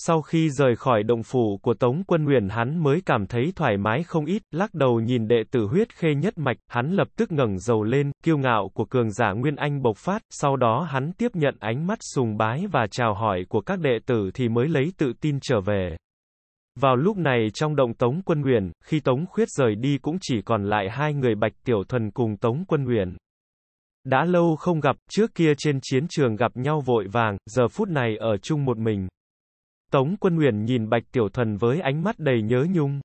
sau khi rời khỏi động phủ của Tống Quân Huyền hắn mới cảm thấy thoải mái không ít, lắc đầu nhìn đệ tử huyết khê nhất mạch, hắn lập tức ngẩng dầu lên, kiêu ngạo của cường giả Nguyên Anh bộc phát, sau đó hắn tiếp nhận ánh mắt sùng bái và chào hỏi của các đệ tử thì mới lấy tự tin trở về. Vào lúc này trong động Tống Quân Huyền, khi Tống Khuyết rời đi cũng chỉ còn lại hai người Bạch Tiểu Thuần cùng Tống Quân Huyền. Đã lâu không gặp, trước kia trên chiến trường gặp nhau vội vàng, giờ phút này ở chung một mình. Tống Quân Uyển nhìn Bạch Tiểu Thuần với ánh mắt đầy nhớ nhung.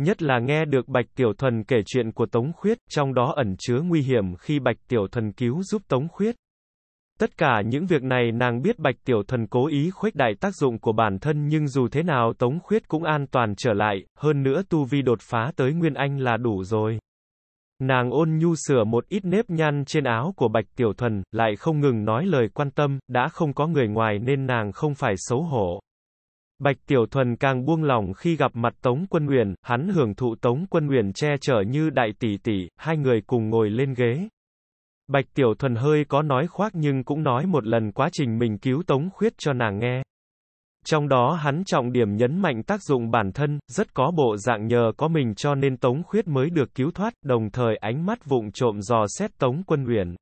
Nhất là nghe được Bạch Tiểu Thuần kể chuyện của Tống Khuyết, trong đó ẩn chứa nguy hiểm khi Bạch Tiểu Thuần cứu giúp Tống Khuyết. Tất cả những việc này nàng biết Bạch Tiểu Thuần cố ý khuếch đại tác dụng của bản thân nhưng dù thế nào Tống Khuyết cũng an toàn trở lại, hơn nữa tu vi đột phá tới Nguyên Anh là đủ rồi. Nàng ôn nhu sửa một ít nếp nhăn trên áo của Bạch Tiểu Thuần, lại không ngừng nói lời quan tâm, đã không có người ngoài nên nàng không phải xấu hổ. Bạch Tiểu Thuần càng buông lòng khi gặp mặt Tống Quân Uyển, hắn hưởng thụ Tống Quân Uyển che chở như đại tỷ tỷ, hai người cùng ngồi lên ghế. Bạch Tiểu Thuần hơi có nói khoác nhưng cũng nói một lần quá trình mình cứu Tống Khuyết cho nàng nghe. Trong đó hắn trọng điểm nhấn mạnh tác dụng bản thân, rất có bộ dạng nhờ có mình cho nên Tống Khuyết mới được cứu thoát, đồng thời ánh mắt vụng trộm dò xét Tống Quân Uyển.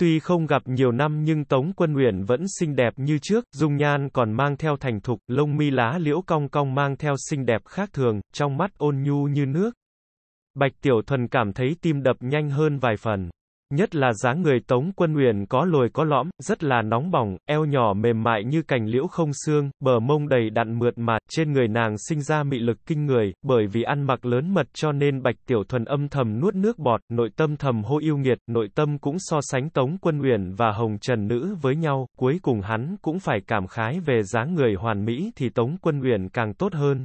Tuy không gặp nhiều năm nhưng Tống Quân Uyển vẫn xinh đẹp như trước, dung nhan còn mang theo thành thục, lông mi lá liễu cong cong mang theo xinh đẹp khác thường, trong mắt ôn nhu như nước. Bạch Tiểu Thuần cảm thấy tim đập nhanh hơn vài phần. Nhất là dáng người Tống Quân Uyển có lồi có lõm, rất là nóng bỏng, eo nhỏ mềm mại như cành liễu không xương, bờ mông đầy đặn mượt mà, trên người nàng sinh ra mị lực kinh người, bởi vì ăn mặc lớn mật cho nên Bạch Tiểu Thuần âm thầm nuốt nước bọt, nội tâm thầm hô yêu nghiệt, nội tâm cũng so sánh Tống Quân Uyển và Hồng Trần Nữ với nhau, cuối cùng hắn cũng phải cảm khái về dáng người hoàn mỹ thì Tống Quân Uyển càng tốt hơn,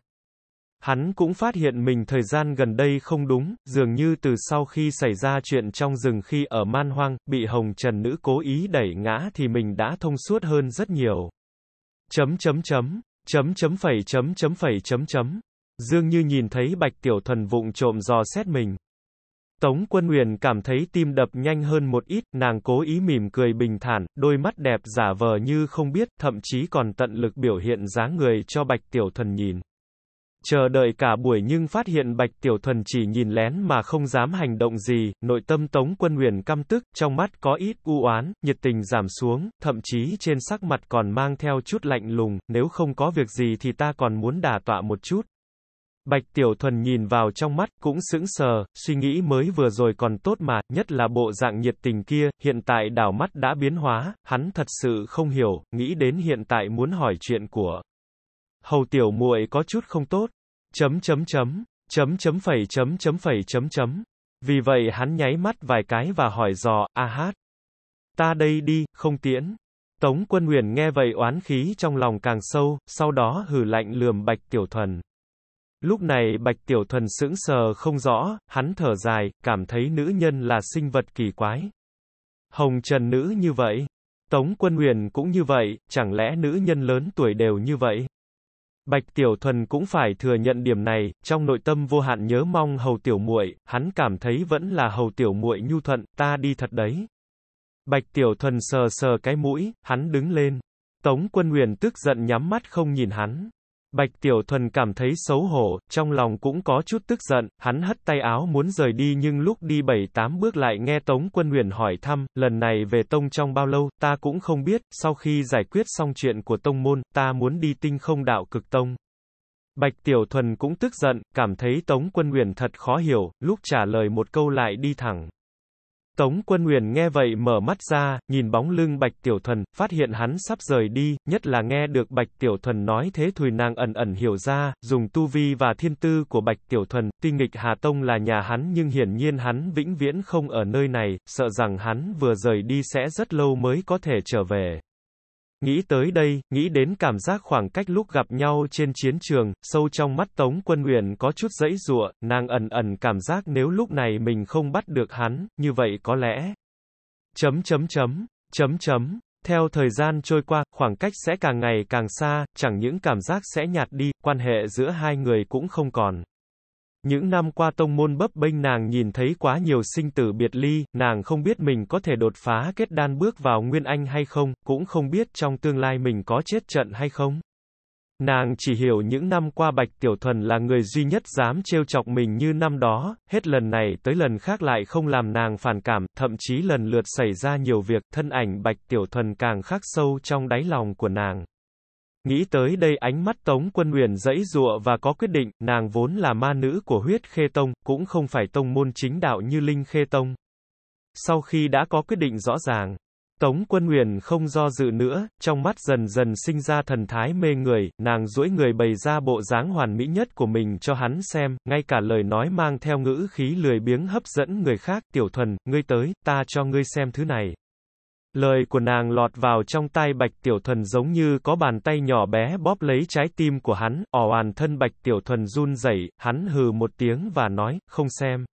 Hắn cũng phát hiện mình thời gian gần đây không đúng, dường như từ sau khi xảy ra chuyện trong rừng khi ở man hoang, bị hồng trần nữ cố ý đẩy ngã thì mình đã thông suốt hơn rất nhiều. Chấm chấm chấm, chấm chấm phẩy chấm chấm phẩy chấm chấm. Dương như nhìn thấy bạch tiểu thần vụng trộm dò xét mình. Tống quân huyền cảm thấy tim đập nhanh hơn một ít, nàng cố ý mỉm cười bình thản, đôi mắt đẹp giả vờ như không biết, thậm chí còn tận lực biểu hiện dáng người cho bạch tiểu thần nhìn. Chờ đợi cả buổi nhưng phát hiện Bạch Tiểu Thuần chỉ nhìn lén mà không dám hành động gì, nội tâm Tống Quân Huyền căm tức, trong mắt có ít u oán, nhiệt tình giảm xuống, thậm chí trên sắc mặt còn mang theo chút lạnh lùng, nếu không có việc gì thì ta còn muốn đả tọa một chút. Bạch Tiểu Thuần nhìn vào trong mắt, cũng sững sờ, suy nghĩ mới vừa rồi còn tốt mà, nhất là bộ dạng nhiệt tình kia, hiện tại đảo mắt đã biến hóa, hắn thật sự không hiểu, nghĩ đến hiện tại muốn hỏi chuyện của hầu tiểu muội có chút không tốt. Chấm chấm chấm, chấm chấm phẩy chấm chấm phẩy chấm chấm. Vì vậy hắn nháy mắt vài cái và hỏi dò, a hát. Ta đây đi, không tiễn. Tống quân huyền nghe vậy oán khí trong lòng càng sâu, sau đó hử lạnh lườm bạch tiểu thuần. Lúc này Bạch Tiểu Thuần sững sờ không rõ, hắn thở dài, cảm thấy nữ nhân là sinh vật kỳ quái. Hồng Trần nữ như vậy, Tống Quân Huyền cũng như vậy, chẳng lẽ nữ nhân lớn tuổi đều như vậy? Bạch Tiểu Thuần cũng phải thừa nhận điểm này, trong nội tâm vô hạn nhớ mong Hầu Tiểu Muội, hắn cảm thấy vẫn là Hầu Tiểu Muội nhu thuận, ta đi thật đấy. Bạch Tiểu Thuần sờ sờ cái mũi, hắn đứng lên. Tống Quân Huyền tức giận nhắm mắt không nhìn hắn. Bạch Tiểu Thuần cảm thấy xấu hổ, trong lòng cũng có chút tức giận, hắn hất tay áo muốn rời đi nhưng lúc đi bảy tám bước lại nghe Tống Quân Huyền hỏi thăm, lần này về Tông trong bao lâu, ta cũng không biết, sau khi giải quyết xong chuyện của Tông Môn, ta muốn đi tinh không đạo cực Tông. Bạch Tiểu Thuần cũng tức giận, cảm thấy Tống Quân Huyền thật khó hiểu, lúc trả lời một câu lại đi thẳng. Tống Quân Uyển nghe vậy mở mắt ra, nhìn bóng lưng Bạch Tiểu Thuần, phát hiện hắn sắp rời đi, nhất là nghe được Bạch Tiểu Thuần nói thế thùy nàng ẩn ẩn hiểu ra, dùng tu vi và thiên tư của Bạch Tiểu Thuần, tuy nghịch Hà Tông là nhà hắn nhưng hiển nhiên hắn vĩnh viễn không ở nơi này, sợ rằng hắn vừa rời đi sẽ rất lâu mới có thể trở về. Nghĩ tới đây, nghĩ đến cảm giác khoảng cách lúc gặp nhau trên chiến trường, sâu trong mắt Tống Quân Uyển có chút dãy dụa, nàng ẩn ẩn cảm giác nếu lúc này mình không bắt được hắn, như vậy có lẽ. Chấm chấm chấm, chấm chấm. Theo thời gian trôi qua, khoảng cách sẽ càng ngày càng xa, chẳng những cảm giác sẽ nhạt đi, quan hệ giữa hai người cũng không còn. Những năm qua tông môn bấp bênh nàng nhìn thấy quá nhiều sinh tử biệt ly, nàng không biết mình có thể đột phá kết đan bước vào nguyên anh hay không, cũng không biết trong tương lai mình có chết trận hay không. Nàng chỉ hiểu những năm qua Bạch Tiểu Thuần là người duy nhất dám trêu chọc mình như năm đó, hết lần này tới lần khác lại không làm nàng phản cảm, thậm chí lần lượt xảy ra nhiều việc, thân ảnh Bạch Tiểu Thuần càng khắc sâu trong đáy lòng của nàng. Nghĩ tới đây ánh mắt Tống Quân Uyển dẫy dụa và có quyết định, nàng vốn là ma nữ của huyết khê tông, cũng không phải tông môn chính đạo như linh khê tông. Sau khi đã có quyết định rõ ràng, Tống Quân Uyển không do dự nữa, trong mắt dần dần sinh ra thần thái mê người, nàng duỗi người bày ra bộ dáng hoàn mỹ nhất của mình cho hắn xem, ngay cả lời nói mang theo ngữ khí lười biếng hấp dẫn người khác, "Tiểu Thuần, ngươi tới, ta cho ngươi xem thứ này." Lời của nàng lọt vào trong tai Bạch Tiểu Thuần giống như có bàn tay nhỏ bé bóp lấy trái tim của hắn, ỏ oàn thân Bạch Tiểu Thuần run rẩy, hắn hừ một tiếng và nói, không xem.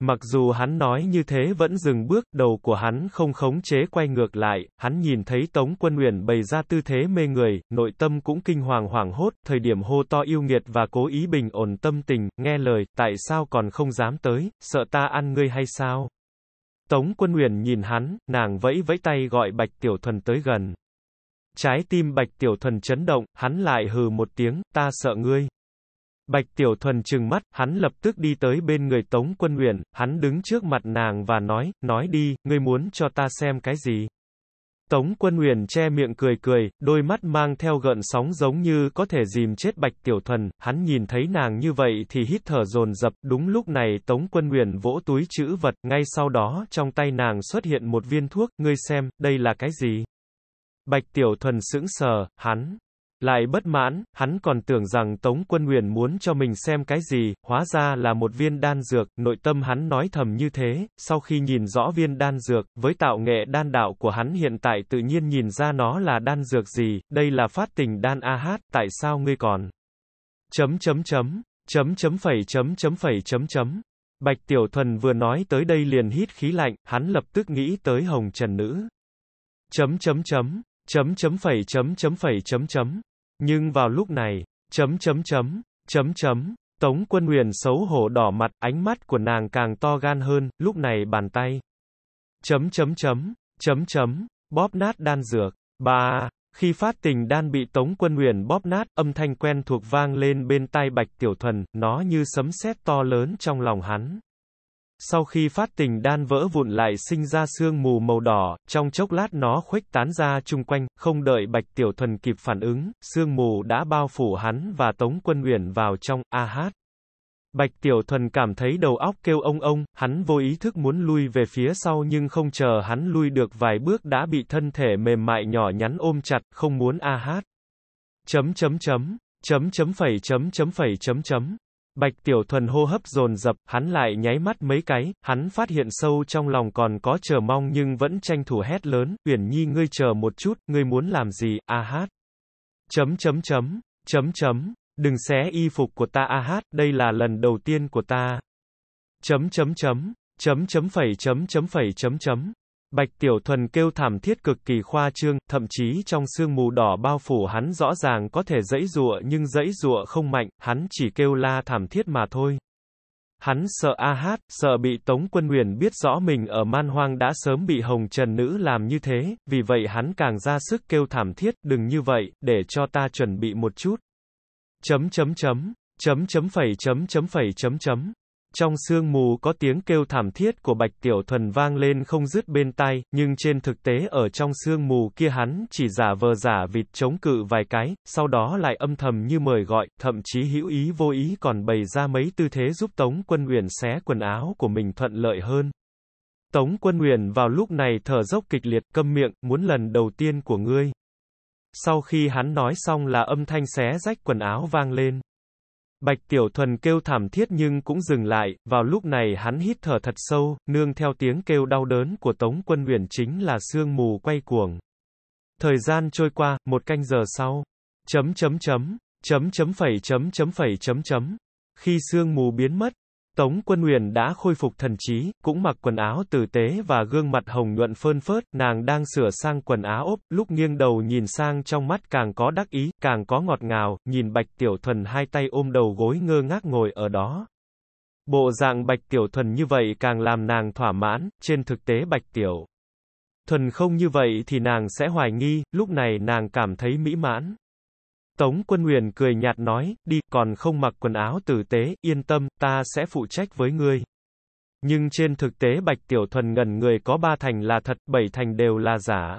Mặc dù hắn nói như thế vẫn dừng bước, đầu của hắn không khống chế quay ngược lại, hắn nhìn thấy Tống Quân Uyển bày ra tư thế mê người, nội tâm cũng kinh hoàng hoảng hốt, thời điểm hô to yêu nghiệt và cố ý bình ổn tâm tình, nghe lời, tại sao còn không dám tới, sợ ta ăn ngươi hay sao? Tống Quân Uyển nhìn hắn, nàng vẫy vẫy tay gọi Bạch Tiểu Thuần tới gần. Trái tim Bạch Tiểu Thuần chấn động, hắn lại hừ một tiếng, ta sợ ngươi. Bạch Tiểu Thuần trừng mắt, hắn lập tức đi tới bên người Tống Quân Uyển, hắn đứng trước mặt nàng và nói, nói đi, ngươi muốn cho ta xem cái gì? Tống Quân Uyển che miệng cười cười, đôi mắt mang theo gợn sóng giống như có thể dìm chết Bạch Tiểu Thuần, hắn nhìn thấy nàng như vậy thì hít thở dồn dập, đúng lúc này Tống Quân Uyển vỗ túi chữ vật, ngay sau đó trong tay nàng xuất hiện một viên thuốc, ngươi xem, đây là cái gì? Bạch Tiểu Thuần sững sờ, hắn lại bất mãn, hắn còn tưởng rằng Tống Quân Nguyền muốn cho mình xem cái gì, hóa ra là một viên đan dược, nội tâm hắn nói thầm như thế, sau khi nhìn rõ viên đan dược, với tạo nghệ đan đạo của hắn hiện tại tự nhiên nhìn ra nó là đan dược gì, đây là phát tình đan ah tại sao ngươi còn chấm chấm chấm, chấm chấm phẩy chấm chấm phẩy chấm chấm. Bạch Tiểu Thuần vừa nói tới đây liền hít khí lạnh, hắn lập tức nghĩ tới Hồng Trần Nữ. Chấm chấm chấm, chấm chấm phẩy chấm chấm phẩy chấm chấm. Nhưng vào lúc này, chấm chấm chấm, chấm chấm, Tống Quân Uyển xấu hổ đỏ mặt, ánh mắt của nàng càng to gan hơn, lúc này bàn tay. Chấm chấm chấm, chấm chấm, bóp nát đan dược, bà, khi phát tình đan bị Tống Quân Uyển bóp nát, âm thanh quen thuộc vang lên bên tai Bạch Tiểu Thuần, nó như sấm sét to lớn trong lòng hắn. Sau khi phát tình đan vỡ vụn lại sinh ra sương mù màu đỏ, trong chốc lát nó khuếch tán ra chung quanh, không đợi Bạch Tiểu Thuần kịp phản ứng, sương mù đã bao phủ hắn và Tống Quân Uyển vào trong, a hát. Bạch Tiểu Thuần cảm thấy đầu óc kêu ông ông, hắn vô ý thức muốn lui về phía sau nhưng không chờ hắn lui được vài bước đã bị thân thể mềm mại nhỏ nhắn ôm chặt, không muốn a hát. Chấm chấm chấm, chấm chấm phẩy chấm chấm phẩy chấm chấm. Bạch Tiểu Thuần hô hấp dồn dập, hắn lại nháy mắt mấy cái, hắn phát hiện sâu trong lòng còn có chờ mong nhưng vẫn tranh thủ hét lớn, Uyển Nhi ngươi chờ một chút, ngươi muốn làm gì, a à hát. Chấm chấm chấm, chấm chấm, đừng xé y phục của ta a à hát, đây là lần đầu tiên của ta. Chấm chấm chấm, chấm chấm phẩy chấm chấm phẩy chấm chấm. Bạch Tiểu Thuần kêu thảm thiết cực kỳ khoa trương, thậm chí trong sương mù đỏ bao phủ hắn rõ ràng có thể dẫy dụa nhưng dẫy dụa không mạnh, hắn chỉ kêu la thảm thiết mà thôi. Hắn sợ A Hát, sợ bị Tống Quân Huyền biết rõ mình ở man hoang đã sớm bị Hồng Trần Nữ làm như thế, vì vậy hắn càng ra sức kêu thảm thiết, đừng như vậy, để cho ta chuẩn bị một chút. Chấm chấm chấm, chấm chấm phẩy chấm chấm phẩy chấm chấm. Trong sương mù có tiếng kêu thảm thiết của Bạch Tiểu Thuần vang lên không dứt bên tai, nhưng trên thực tế ở trong sương mù kia hắn chỉ giả vờ giả vịt chống cự vài cái, sau đó lại âm thầm như mời gọi, thậm chí hữu ý vô ý còn bày ra mấy tư thế giúp Tống Quân Uyển xé quần áo của mình thuận lợi hơn. Tống Quân Uyển vào lúc này thở dốc kịch liệt, câm miệng, muốn lần đầu tiên của ngươi. Sau khi hắn nói xong là âm thanh xé rách quần áo vang lên. Bạch Tiểu Thuần kêu thảm thiết nhưng cũng dừng lại, vào lúc này hắn hít thở thật sâu, nương theo tiếng kêu đau đớn của Tống Quân Uyển chính là sương mù quay cuồng. Thời gian trôi qua, một canh giờ sau. Chấm chấm chấm, chấm chấm phẩy chấm chấm phẩy chấm chấm. Khi sương mù biến mất, Tống Quân Uyển đã khôi phục thần trí, cũng mặc quần áo tử tế và gương mặt hồng nhuận phơn phớt, nàng đang sửa sang quần áo ốp, lúc nghiêng đầu nhìn sang trong mắt càng có đắc ý, càng có ngọt ngào, nhìn Bạch Tiểu Thuần hai tay ôm đầu gối ngơ ngác ngồi ở đó. Bộ dạng Bạch Tiểu Thuần như vậy càng làm nàng thỏa mãn, trên thực tế Bạch Tiểu Thuần không như vậy thì nàng sẽ hoài nghi, lúc này nàng cảm thấy mỹ mãn. Tống quân Huyền cười nhạt nói, đi, còn không mặc quần áo tử tế, yên tâm, ta sẽ phụ trách với ngươi. Nhưng trên thực tế Bạch Tiểu Thuần ngẩn người có ba thành là thật, bảy thành đều là giả.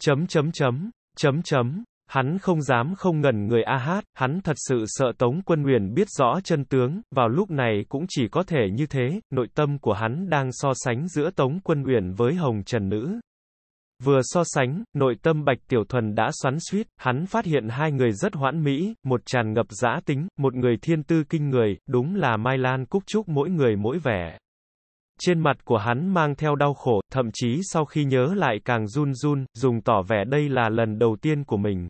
Chấm chấm chấm, chấm chấm, hắn không dám không ngẩn người a hát, hắn thật sự sợ Tống Quân Huyền biết rõ chân tướng, vào lúc này cũng chỉ có thể như thế, nội tâm của hắn đang so sánh giữa Tống Quân Huyền với Hồng Trần Nữ. Vừa so sánh, nội tâm Bạch Tiểu Thuần đã xoắn suýt, hắn phát hiện hai người rất hoãn mỹ, một tràn ngập giã tính, một người thiên tư kinh người, đúng là Mai Lan Cúc Trúc mỗi người mỗi vẻ. Trên mặt của hắn mang theo đau khổ, thậm chí sau khi nhớ lại càng run run, dùng tỏ vẻ đây là lần đầu tiên của mình.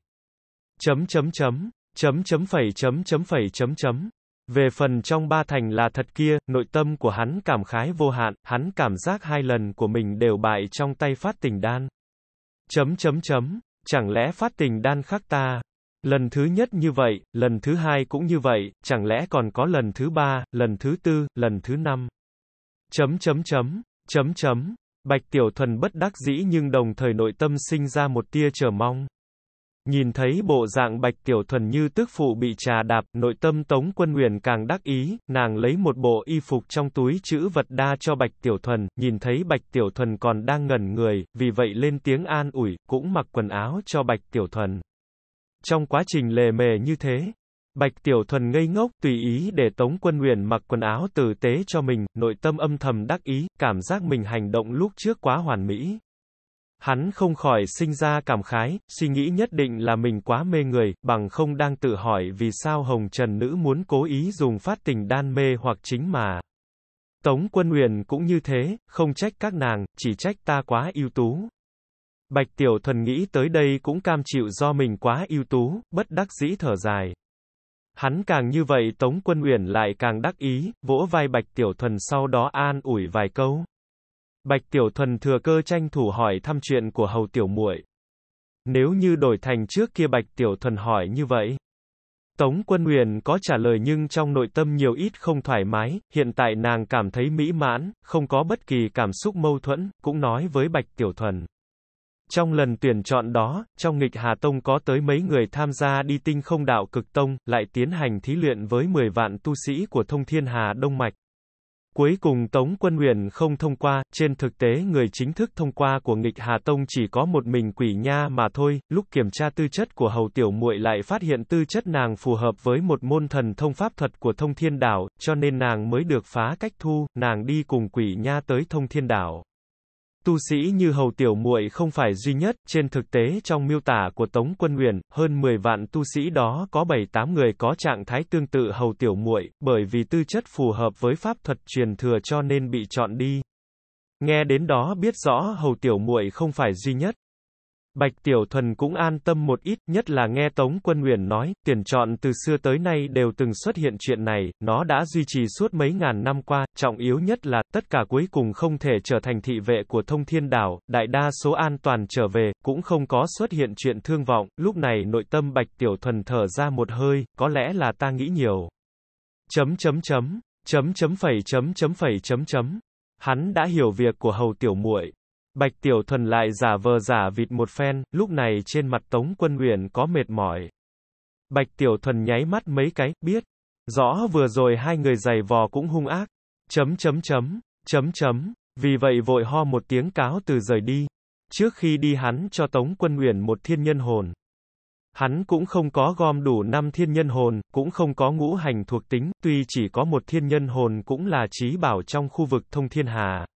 Chấm chấm chấm, chấm chấm phẩy chấm chấm phẩy chấm chấm. Về phần trong ba thành là thật kia, nội tâm của hắn cảm khái vô hạn, hắn cảm giác hai lần của mình đều bại trong tay phát tình đan. Chấm chấm chấm. Chẳng lẽ phát tình đan khắc ta? Lần thứ nhất như vậy, lần thứ hai cũng như vậy, chẳng lẽ còn có lần thứ ba, lần thứ tư, lần thứ năm? Chấm chấm chấm. Chấm chấm. Bạch Tiểu Thuần bất đắc dĩ nhưng đồng thời nội tâm sinh ra một tia chờ mong. Nhìn thấy bộ dạng bạch tiểu thuần như tức phụ bị trà đạp, nội tâm Tống Quân Uyển càng đắc ý, nàng lấy một bộ y phục trong túi chữ vật đa cho bạch tiểu thuần, nhìn thấy bạch tiểu thuần còn đang ngẩn người, vì vậy lên tiếng an ủi, cũng mặc quần áo cho bạch tiểu thuần. Trong quá trình lề mề như thế, Bạch Tiểu Thuần ngây ngốc tùy ý để Tống Quân Uyển mặc quần áo tử tế cho mình, nội tâm âm thầm đắc ý, cảm giác mình hành động lúc trước quá hoàn mỹ. Hắn không khỏi sinh ra cảm khái, suy nghĩ nhất định là mình quá mê người, bằng không đang tự hỏi vì sao Hồng Trần Nữ muốn cố ý dùng phát tình đan mê hoặc chính mà. Tống Quân Uyển cũng như thế, không trách các nàng, chỉ trách ta quá ưu tú. Bạch Tiểu Thuần nghĩ tới đây cũng cam chịu do mình quá ưu tú, bất đắc dĩ thở dài. Hắn càng như vậy Tống Quân Uyển lại càng đắc ý, vỗ vai Bạch Tiểu Thuần sau đó an ủi vài câu. Bạch Tiểu Thuần thừa cơ tranh thủ hỏi thăm chuyện của Hầu Tiểu Muội. Nếu như đổi thành trước kia Bạch Tiểu Thuần hỏi như vậy, Tống Quân Huyền có trả lời nhưng trong nội tâm nhiều ít không thoải mái, hiện tại nàng cảm thấy mỹ mãn, không có bất kỳ cảm xúc mâu thuẫn, cũng nói với Bạch Tiểu Thuần. Trong lần tuyển chọn đó, trong nghịch Hà Tông có tới mấy người tham gia đi tinh không đạo cực tông, lại tiến hành thí luyện với 10 vạn tu sĩ của thông thiên Hà Đông Mạch. Cuối cùng Tống Quân nguyện không thông qua, trên thực tế người chính thức thông qua của nghịch Hà Tông chỉ có một mình Quỷ Nha mà thôi, lúc kiểm tra tư chất của Hầu Tiểu Muội lại phát hiện tư chất nàng phù hợp với một môn thần thông pháp thuật của Thông Thiên Đảo, cho nên nàng mới được phá cách thu, nàng đi cùng Quỷ Nha tới Thông Thiên Đảo. Tu sĩ như hầu tiểu muội không phải duy nhất, trên thực tế trong miêu tả của Tống Quân Uyển, hơn 10 vạn tu sĩ đó có bảy tám người có trạng thái tương tự hầu tiểu muội, bởi vì tư chất phù hợp với pháp thuật truyền thừa cho nên bị chọn đi. Nghe đến đó biết rõ hầu tiểu muội không phải duy nhất, Bạch Tiểu Thuần cũng an tâm một ít, nhất là nghe Tống Quân Uyển nói, tiền chọn từ xưa tới nay đều từng xuất hiện chuyện này, nó đã duy trì suốt mấy ngàn năm qua, trọng yếu nhất là, tất cả cuối cùng không thể trở thành thị vệ của thông thiên đảo, đại đa số an toàn trở về, cũng không có xuất hiện chuyện thương vọng, lúc này nội tâm Bạch Tiểu Thuần thở ra một hơi, có lẽ là ta nghĩ nhiều. Chấm chấm chấm, chấm chấm phẩy chấm chấm phẩy chấm chấm. Hắn đã hiểu việc của hầu tiểu muội, Bạch Tiểu Thuần lại giả vờ giả vịt một phen, lúc này trên mặt Tống Quân Uyển có mệt mỏi. Bạch Tiểu Thuần nháy mắt mấy cái, biết. Rõ vừa rồi hai người giày vò cũng hung ác. Chấm chấm chấm, chấm chấm, vì vậy vội ho một tiếng cáo từ rời đi. Trước khi đi hắn cho Tống Quân Uyển một thiên nhân hồn. Hắn cũng không có gom đủ năm thiên nhân hồn, cũng không có ngũ hành thuộc tính, tuy chỉ có một thiên nhân hồn cũng là trí bảo trong khu vực thông thiên hà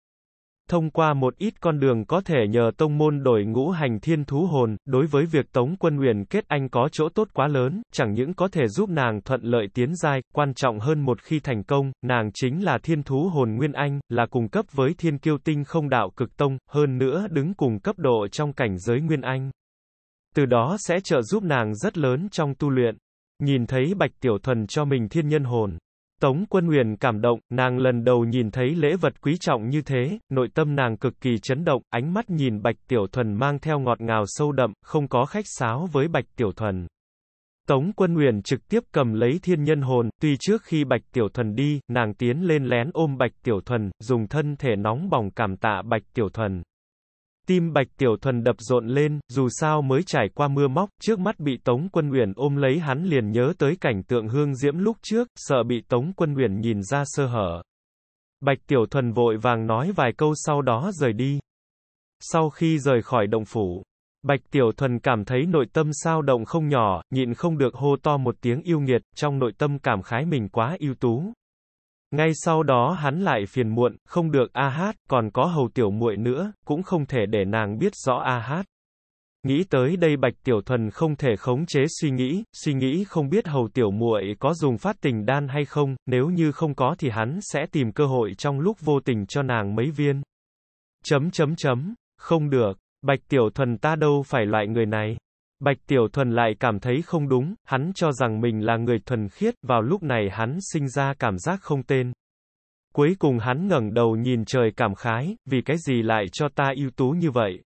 thông qua một ít con đường có thể nhờ tông môn đổi ngũ hành thiên thú hồn, đối với việc Tống Quân Uyển kết anh có chỗ tốt quá lớn, chẳng những có thể giúp nàng thuận lợi tiến giai, quan trọng hơn một khi thành công, nàng chính là thiên thú hồn nguyên anh, là cùng cấp với thiên kiêu tinh không đạo cực tông, hơn nữa đứng cùng cấp độ trong cảnh giới nguyên anh. Từ đó sẽ trợ giúp nàng rất lớn trong tu luyện. Nhìn thấy Bạch Tiểu Thuần cho mình thiên nhân hồn, Tống Quân Uyển cảm động, nàng lần đầu nhìn thấy lễ vật quý trọng như thế, nội tâm nàng cực kỳ chấn động, ánh mắt nhìn Bạch Tiểu Thuần mang theo ngọt ngào sâu đậm, không có khách sáo với Bạch Tiểu Thuần. Tống Quân Uyển trực tiếp cầm lấy thiên nhân hồn, tuy trước khi Bạch Tiểu Thuần đi, nàng tiến lên lén ôm Bạch Tiểu Thuần, dùng thân thể nóng bỏng cảm tạ Bạch Tiểu Thuần. Tim Bạch Tiểu Thuần đập rộn lên, dù sao mới trải qua mưa móc, trước mắt bị Tống Quân Uyển ôm lấy hắn liền nhớ tới cảnh tượng hương diễm lúc trước, sợ bị Tống Quân Uyển nhìn ra sơ hở. Bạch Tiểu Thuần vội vàng nói vài câu sau đó rời đi. Sau khi rời khỏi động phủ, Bạch Tiểu Thuần cảm thấy nội tâm sao động không nhỏ, nhịn không được hô to một tiếng yêu nghiệt, trong nội tâm cảm khái mình quá ưu tú, ngay sau đó hắn lại phiền muộn, không được a hát, còn có hầu tiểu muội nữa, cũng không thể để nàng biết rõ a hát. Nghĩ tới đây Bạch Tiểu Thuần không thể khống chế suy nghĩ, suy nghĩ không biết hầu tiểu muội có dùng phát tình đan hay không, nếu như không có thì hắn sẽ tìm cơ hội trong lúc vô tình cho nàng mấy viên. Chấm chấm chấm, không được, Bạch Tiểu Thuần ta đâu phải loại người này. Bạch Tiểu Thuần lại cảm thấy không đúng, hắn cho rằng mình là người thuần khiết, vào lúc này hắn sinh ra cảm giác không tên. Cuối cùng hắn ngẩng đầu nhìn trời cảm khái, vì cái gì lại cho ta ưu tú như vậy?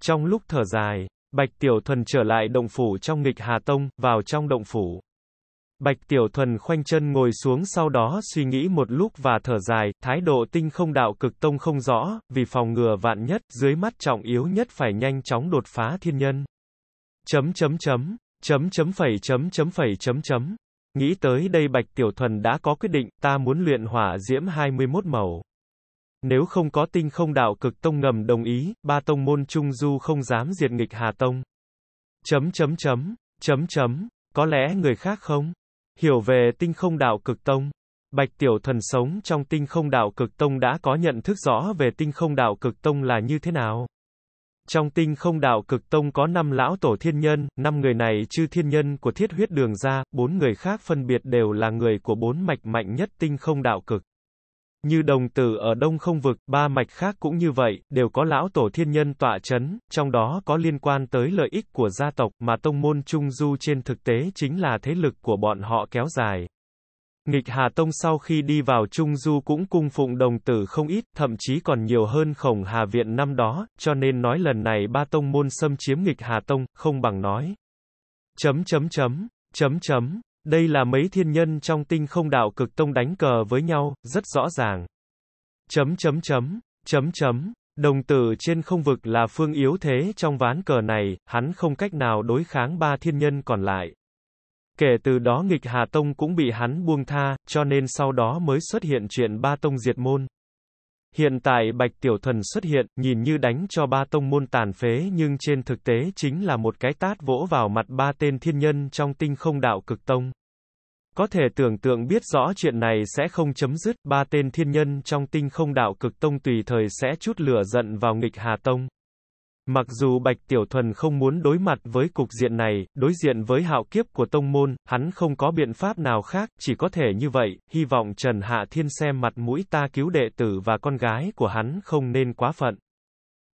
Trong lúc thở dài, Bạch Tiểu Thuần trở lại động phủ trong nghịch Hà Tông, vào trong động phủ. Bạch Tiểu Thuần khoanh chân ngồi xuống sau đó suy nghĩ một lúc và thở dài, thái độ tinh không đạo cực tông không rõ, vì phòng ngừa vạn nhất, dưới mắt trọng yếu nhất phải nhanh chóng đột phá thiên nhân chấm chấm chấm, chấm chấm phẩy chấm chấm phẩy chấm chấm. Nghĩ tới đây Bạch Tiểu Thuần đã có quyết định, ta muốn luyện hỏa diễm 21 màu. Nếu không có tinh không đạo cực tông ngầm đồng ý, ba tông môn trung du không dám diệt nghịch Hà Tông. Chấm chấm chấm, chấm chấm, có lẽ người khác không? Hiểu về tinh không đạo cực tông. Bạch Tiểu Thuần sống trong tinh không đạo cực tông đã có nhận thức rõ về tinh không đạo cực tông là như thế nào. Trong tinh không đạo cực tông có 5 lão tổ thiên nhân, 5 người này chư thiên nhân của thiết huyết đường ra, 4 người khác phân biệt đều là người của 4 mạch mạnh nhất tinh không đạo cực. Như đồng tử ở đông không vực, ba mạch khác cũng như vậy, đều có lão tổ thiên nhân tọa chấn, trong đó có liên quan tới lợi ích của gia tộc mà tông môn trung du trên thực tế chính là thế lực của bọn họ kéo dài. Nghịch Hà Tông sau khi đi vào Trung Du cũng cung phụng đồng tử không ít, thậm chí còn nhiều hơn khổng Hà Viện năm đó, cho nên nói lần này ba tông môn xâm chiếm nghịch Hà Tông, không bằng nói. Chấm chấm chấm, chấm chấm, đây là mấy thiên nhân trong tinh không đạo cực tông đánh cờ với nhau, rất rõ ràng. Chấm chấm chấm, chấm chấm, đồng tử trên không vực là phương yếu thế trong ván cờ này, hắn không cách nào đối kháng ba thiên nhân còn lại. Kể từ đó nghịch Hà Tông cũng bị hắn buông tha, cho nên sau đó mới xuất hiện chuyện ba tông diệt môn. Hiện tại Bạch Tiểu thần xuất hiện, nhìn như đánh cho ba tông môn tàn phế nhưng trên thực tế chính là một cái tát vỗ vào mặt ba tên thiên nhân trong tinh không đạo cực tông. Có thể tưởng tượng biết rõ chuyện này sẽ không chấm dứt, ba tên thiên nhân trong tinh không đạo cực tông tùy thời sẽ chút lửa giận vào nghịch Hà Tông. Mặc dù Bạch Tiểu Thuần không muốn đối mặt với cục diện này, đối diện với hạo kiếp của tông môn, hắn không có biện pháp nào khác, chỉ có thể như vậy, hy vọng Trần Hạ Thiên xem mặt mũi ta cứu đệ tử và con gái của hắn không nên quá phận.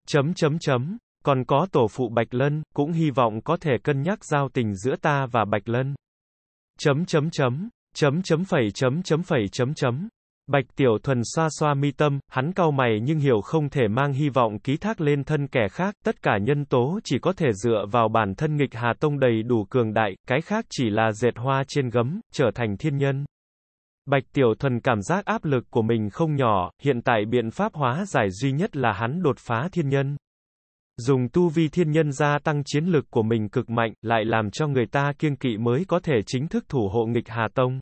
Chấm chấm chấm, còn có tổ phụ Bạch Lân, cũng hy vọng có thể cân nhắc giao tình giữa ta và Bạch Lân. Chấm chấm chấm, chấm chấm phẩy chấm chấm phẩy chấm chấm. Bạch Tiểu Thuần xoa xoa mi tâm, hắn cau mày nhưng hiểu không thể mang hy vọng ký thác lên thân kẻ khác, tất cả nhân tố chỉ có thể dựa vào bản thân nghịch Hà Tông đầy đủ cường đại, cái khác chỉ là dệt hoa trên gấm, trở thành thiên nhân. Bạch Tiểu Thuần cảm giác áp lực của mình không nhỏ, hiện tại biện pháp hóa giải duy nhất là hắn đột phá thiên nhân. Dùng tu vi thiên nhân gia tăng chiến lực của mình cực mạnh, lại làm cho người ta kiêng kỵ mới có thể chính thức thủ hộ nghịch Hà Tông.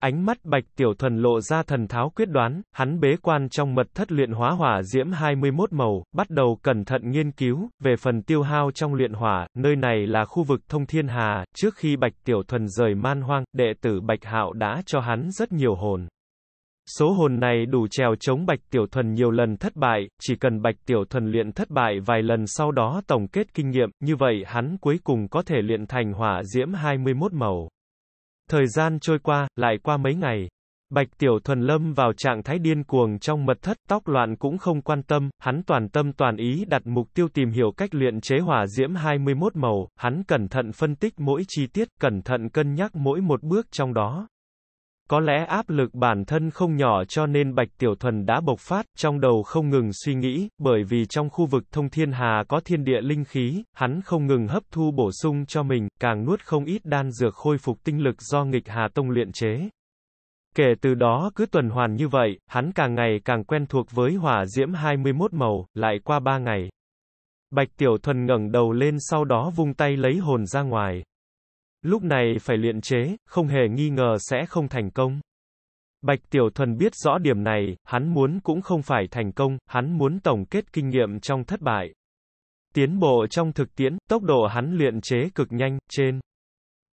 Ánh mắt Bạch Tiểu Thuần lộ ra thần tháo quyết đoán, hắn bế quan trong mật thất luyện hóa hỏa diễm 21 màu, bắt đầu cẩn thận nghiên cứu, về phần tiêu hao trong luyện hỏa, nơi này là khu vực thông thiên hà, trước khi Bạch Tiểu Thuần rời man hoang, đệ tử Bạch Hạo đã cho hắn rất nhiều hồn. Số hồn này đủ trèo chống Bạch Tiểu Thuần nhiều lần thất bại, chỉ cần Bạch Tiểu Thuần luyện thất bại vài lần sau đó tổng kết kinh nghiệm, như vậy hắn cuối cùng có thể luyện thành hỏa diễm 21 màu. Thời gian trôi qua, lại qua mấy ngày. Bạch Tiểu Thuần lâm vào trạng thái điên cuồng trong mật thất, tóc loạn cũng không quan tâm, hắn toàn tâm toàn ý đặt mục tiêu tìm hiểu cách luyện chế hỏa diễm 21 màu, hắn cẩn thận phân tích mỗi chi tiết, cẩn thận cân nhắc mỗi một bước trong đó. Có lẽ áp lực bản thân không nhỏ cho nên Bạch Tiểu Thuần đã bộc phát, trong đầu không ngừng suy nghĩ, bởi vì trong khu vực thông thiên hà có thiên địa linh khí, hắn không ngừng hấp thu bổ sung cho mình, càng nuốt không ít đan dược khôi phục tinh lực do nghịch hà tông luyện chế. Kể từ đó cứ tuần hoàn như vậy, hắn càng ngày càng quen thuộc với hỏa diễm 21 màu, lại qua 3 ngày. Bạch Tiểu Thuần ngẩng đầu lên sau đó vung tay lấy hồn ra ngoài. Lúc này phải luyện chế, không hề nghi ngờ sẽ không thành công. Bạch Tiểu Thuần biết rõ điểm này, hắn muốn cũng không phải thành công, hắn muốn tổng kết kinh nghiệm trong thất bại. Tiến bộ trong thực tiễn, tốc độ hắn luyện chế cực nhanh, trên.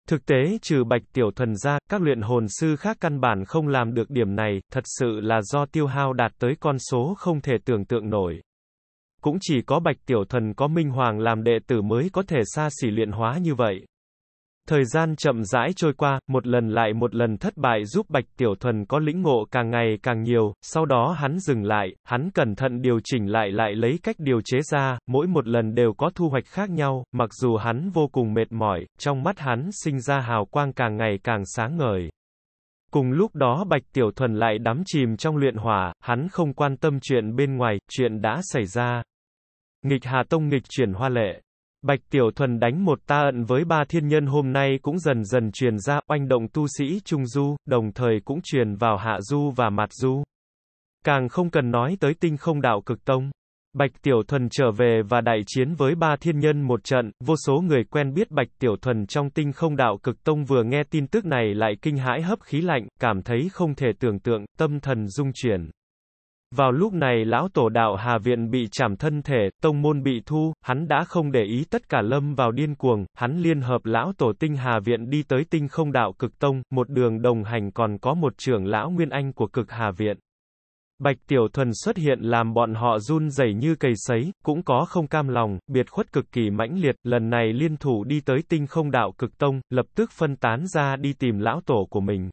Thực tế trừ Bạch Tiểu Thuần ra, các luyện hồn sư khác căn bản không làm được điểm này, thật sự là do tiêu hao đạt tới con số không thể tưởng tượng nổi. Cũng chỉ có Bạch Tiểu Thuần có Minh Hoàng làm đệ tử mới có thể xa xỉ luyện hóa như vậy. Thời gian chậm rãi trôi qua, một lần lại một lần thất bại giúp Bạch Tiểu Thuần có lĩnh ngộ càng ngày càng nhiều, sau đó hắn dừng lại, hắn cẩn thận điều chỉnh lại lại lấy cách điều chế ra, mỗi một lần đều có thu hoạch khác nhau, mặc dù hắn vô cùng mệt mỏi, trong mắt hắn sinh ra hào quang càng ngày càng sáng ngời. Cùng lúc đó Bạch Tiểu Thuần lại đắm chìm trong luyện hỏa, hắn không quan tâm chuyện bên ngoài, chuyện đã xảy ra. Nghịch Hà Tông nghịch chuyển hoa lệ. Bạch Tiểu Thuần đánh một ta ẩn với ba thiên nhân hôm nay cũng dần dần truyền ra oanh động tu sĩ Trung Du, đồng thời cũng truyền vào Hạ Du và Mạt Du. Càng không cần nói tới tinh không đạo cực tông. Bạch Tiểu Thuần trở về và đại chiến với ba thiên nhân một trận, vô số người quen biết Bạch Tiểu Thuần trong tinh không đạo cực tông vừa nghe tin tức này lại kinh hãi hấp khí lạnh, cảm thấy không thể tưởng tượng, tâm thần dung chuyển. Vào lúc này lão tổ đạo Hà Viện bị chảm thân thể, tông môn bị thu, hắn đã không để ý tất cả lâm vào điên cuồng, hắn liên hợp lão tổ tinh Hà Viện đi tới tinh không đạo cực tông, một đường đồng hành còn có một trưởng lão nguyên anh của cực Hà Viện. Bạch Tiểu Thuần xuất hiện làm bọn họ run rẩy như cầy sấy, cũng có không cam lòng, biệt khuất cực kỳ mãnh liệt, lần này liên thủ đi tới tinh không đạo cực tông, lập tức phân tán ra đi tìm lão tổ của mình.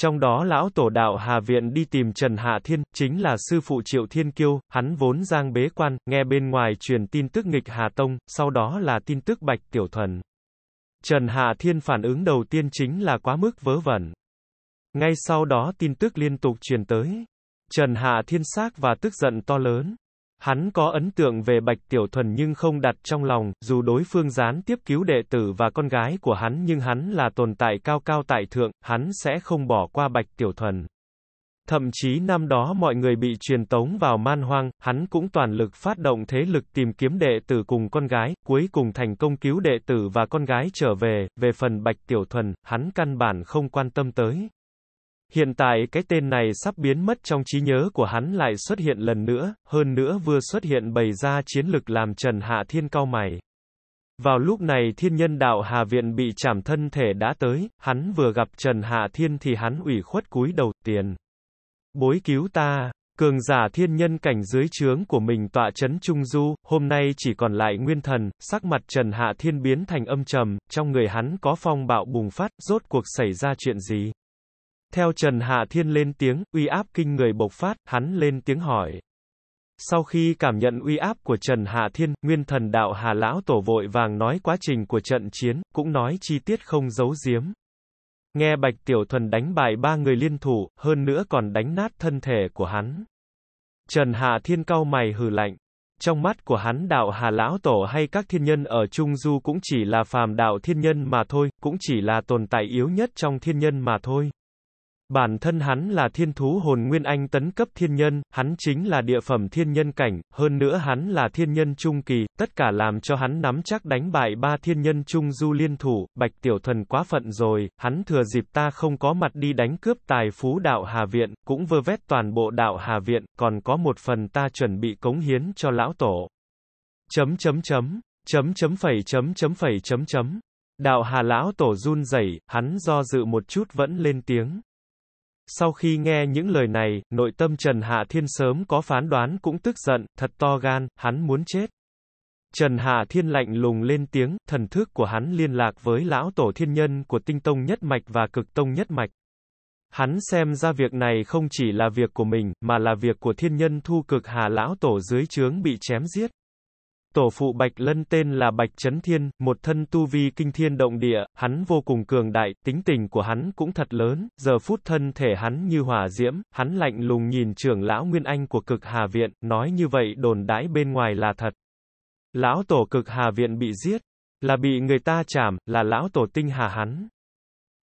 Trong đó lão tổ đạo Hà Viện đi tìm Trần Hạ Thiên, chính là sư phụ Triệu Thiên Kiêu, hắn vốn giang bế quan, nghe bên ngoài truyền tin tức nghịch Hà Tông, sau đó là tin tức Bạch Tiểu Thuần. Trần Hạ Thiên phản ứng đầu tiên chính là quá mức vớ vẩn. Ngay sau đó tin tức liên tục truyền tới. Trần Hạ Thiên xác và tức giận to lớn. Hắn có ấn tượng về Bạch Tiểu Thuần nhưng không đặt trong lòng, dù đối phương gián tiếp cứu đệ tử và con gái của hắn nhưng hắn là tồn tại cao cao tại thượng, hắn sẽ không bỏ qua Bạch Tiểu Thuần. Thậm chí năm đó mọi người bị truyền tống vào man hoang, hắn cũng toàn lực phát động thế lực tìm kiếm đệ tử cùng con gái, cuối cùng thành công cứu đệ tử và con gái trở về, về phần Bạch Tiểu Thuần, hắn căn bản không quan tâm tới. Hiện tại cái tên này sắp biến mất trong trí nhớ của hắn lại xuất hiện lần nữa, hơn nữa vừa xuất hiện bày ra chiến lực làm Trần Hạ Thiên cao mày. Vào lúc này thiên nhân đạo Hà Viện bị chảm thân thể đã tới, hắn vừa gặp Trần Hạ Thiên thì hắn ủy khuất cúi đầu tiền. Bối cứu ta, cường giả thiên nhân cảnh dưới trướng của mình tọa chấn Trung Du, hôm nay chỉ còn lại nguyên thần, sắc mặt Trần Hạ Thiên biến thành âm trầm, trong người hắn có phong bạo bùng phát, rốt cuộc xảy ra chuyện gì? Theo Trần Hạ Thiên lên tiếng, uy áp kinh người bộc phát, hắn lên tiếng hỏi. Sau khi cảm nhận uy áp của Trần Hạ Thiên, nguyên thần đạo Hà Lão Tổ vội vàng nói quá trình của trận chiến, cũng nói chi tiết không giấu giếm. Nghe Bạch Tiểu Thuần đánh bại ba người liên thủ, hơn nữa còn đánh nát thân thể của hắn. Trần Hạ Thiên cau mày hừ lạnh. Trong mắt của hắn đạo Hà Lão Tổ hay các thiên nhân ở Trung Du cũng chỉ là phàm đạo thiên nhân mà thôi, cũng chỉ là tồn tại yếu nhất trong thiên nhân mà thôi. Bản thân hắn là thiên thú hồn nguyên anh tấn cấp thiên nhân, hắn chính là địa phẩm thiên nhân cảnh, hơn nữa hắn là thiên nhân trung kỳ, tất cả làm cho hắn nắm chắc đánh bại ba thiên nhân trung du liên thủ, bạch tiểu thần quá phận rồi, hắn thừa dịp ta không có mặt đi đánh cướp tài phú đạo Hà Viện, cũng vơ vét toàn bộ đạo Hà Viện, còn có một phần ta chuẩn bị cống hiến cho lão tổ. Chấm chấm chấm, chấm chấm phẩy chấm chấm phẩy chấm chấm. Đạo Hà lão tổ run rẩy, hắn do dự một chút vẫn lên tiếng. Sau khi nghe những lời này, nội tâm Trần Hạ Thiên sớm có phán đoán cũng tức giận, thật to gan, hắn muốn chết. Trần Hạ Thiên lạnh lùng lên tiếng, thần thức của hắn liên lạc với lão tổ thiên nhân của tinh tông nhất mạch và cực tông nhất mạch. Hắn xem ra việc này không chỉ là việc của mình, mà là việc của thiên nhân thu cực hà lão tổ dưới trướng bị chém giết tổ phụ Bạch Lân tên là Bạch Trấn Thiên, một thân tu vi kinh thiên động địa, hắn vô cùng cường đại, tính tình của hắn cũng thật lớn, giờ phút thân thể hắn như hỏa diễm, hắn lạnh lùng nhìn trưởng lão Nguyên Anh của cực Hà Viện, nói như vậy đồn đãi bên ngoài là thật. Lão tổ cực Hà Viện bị giết, là bị người ta chạm, là lão tổ tinh hà hắn.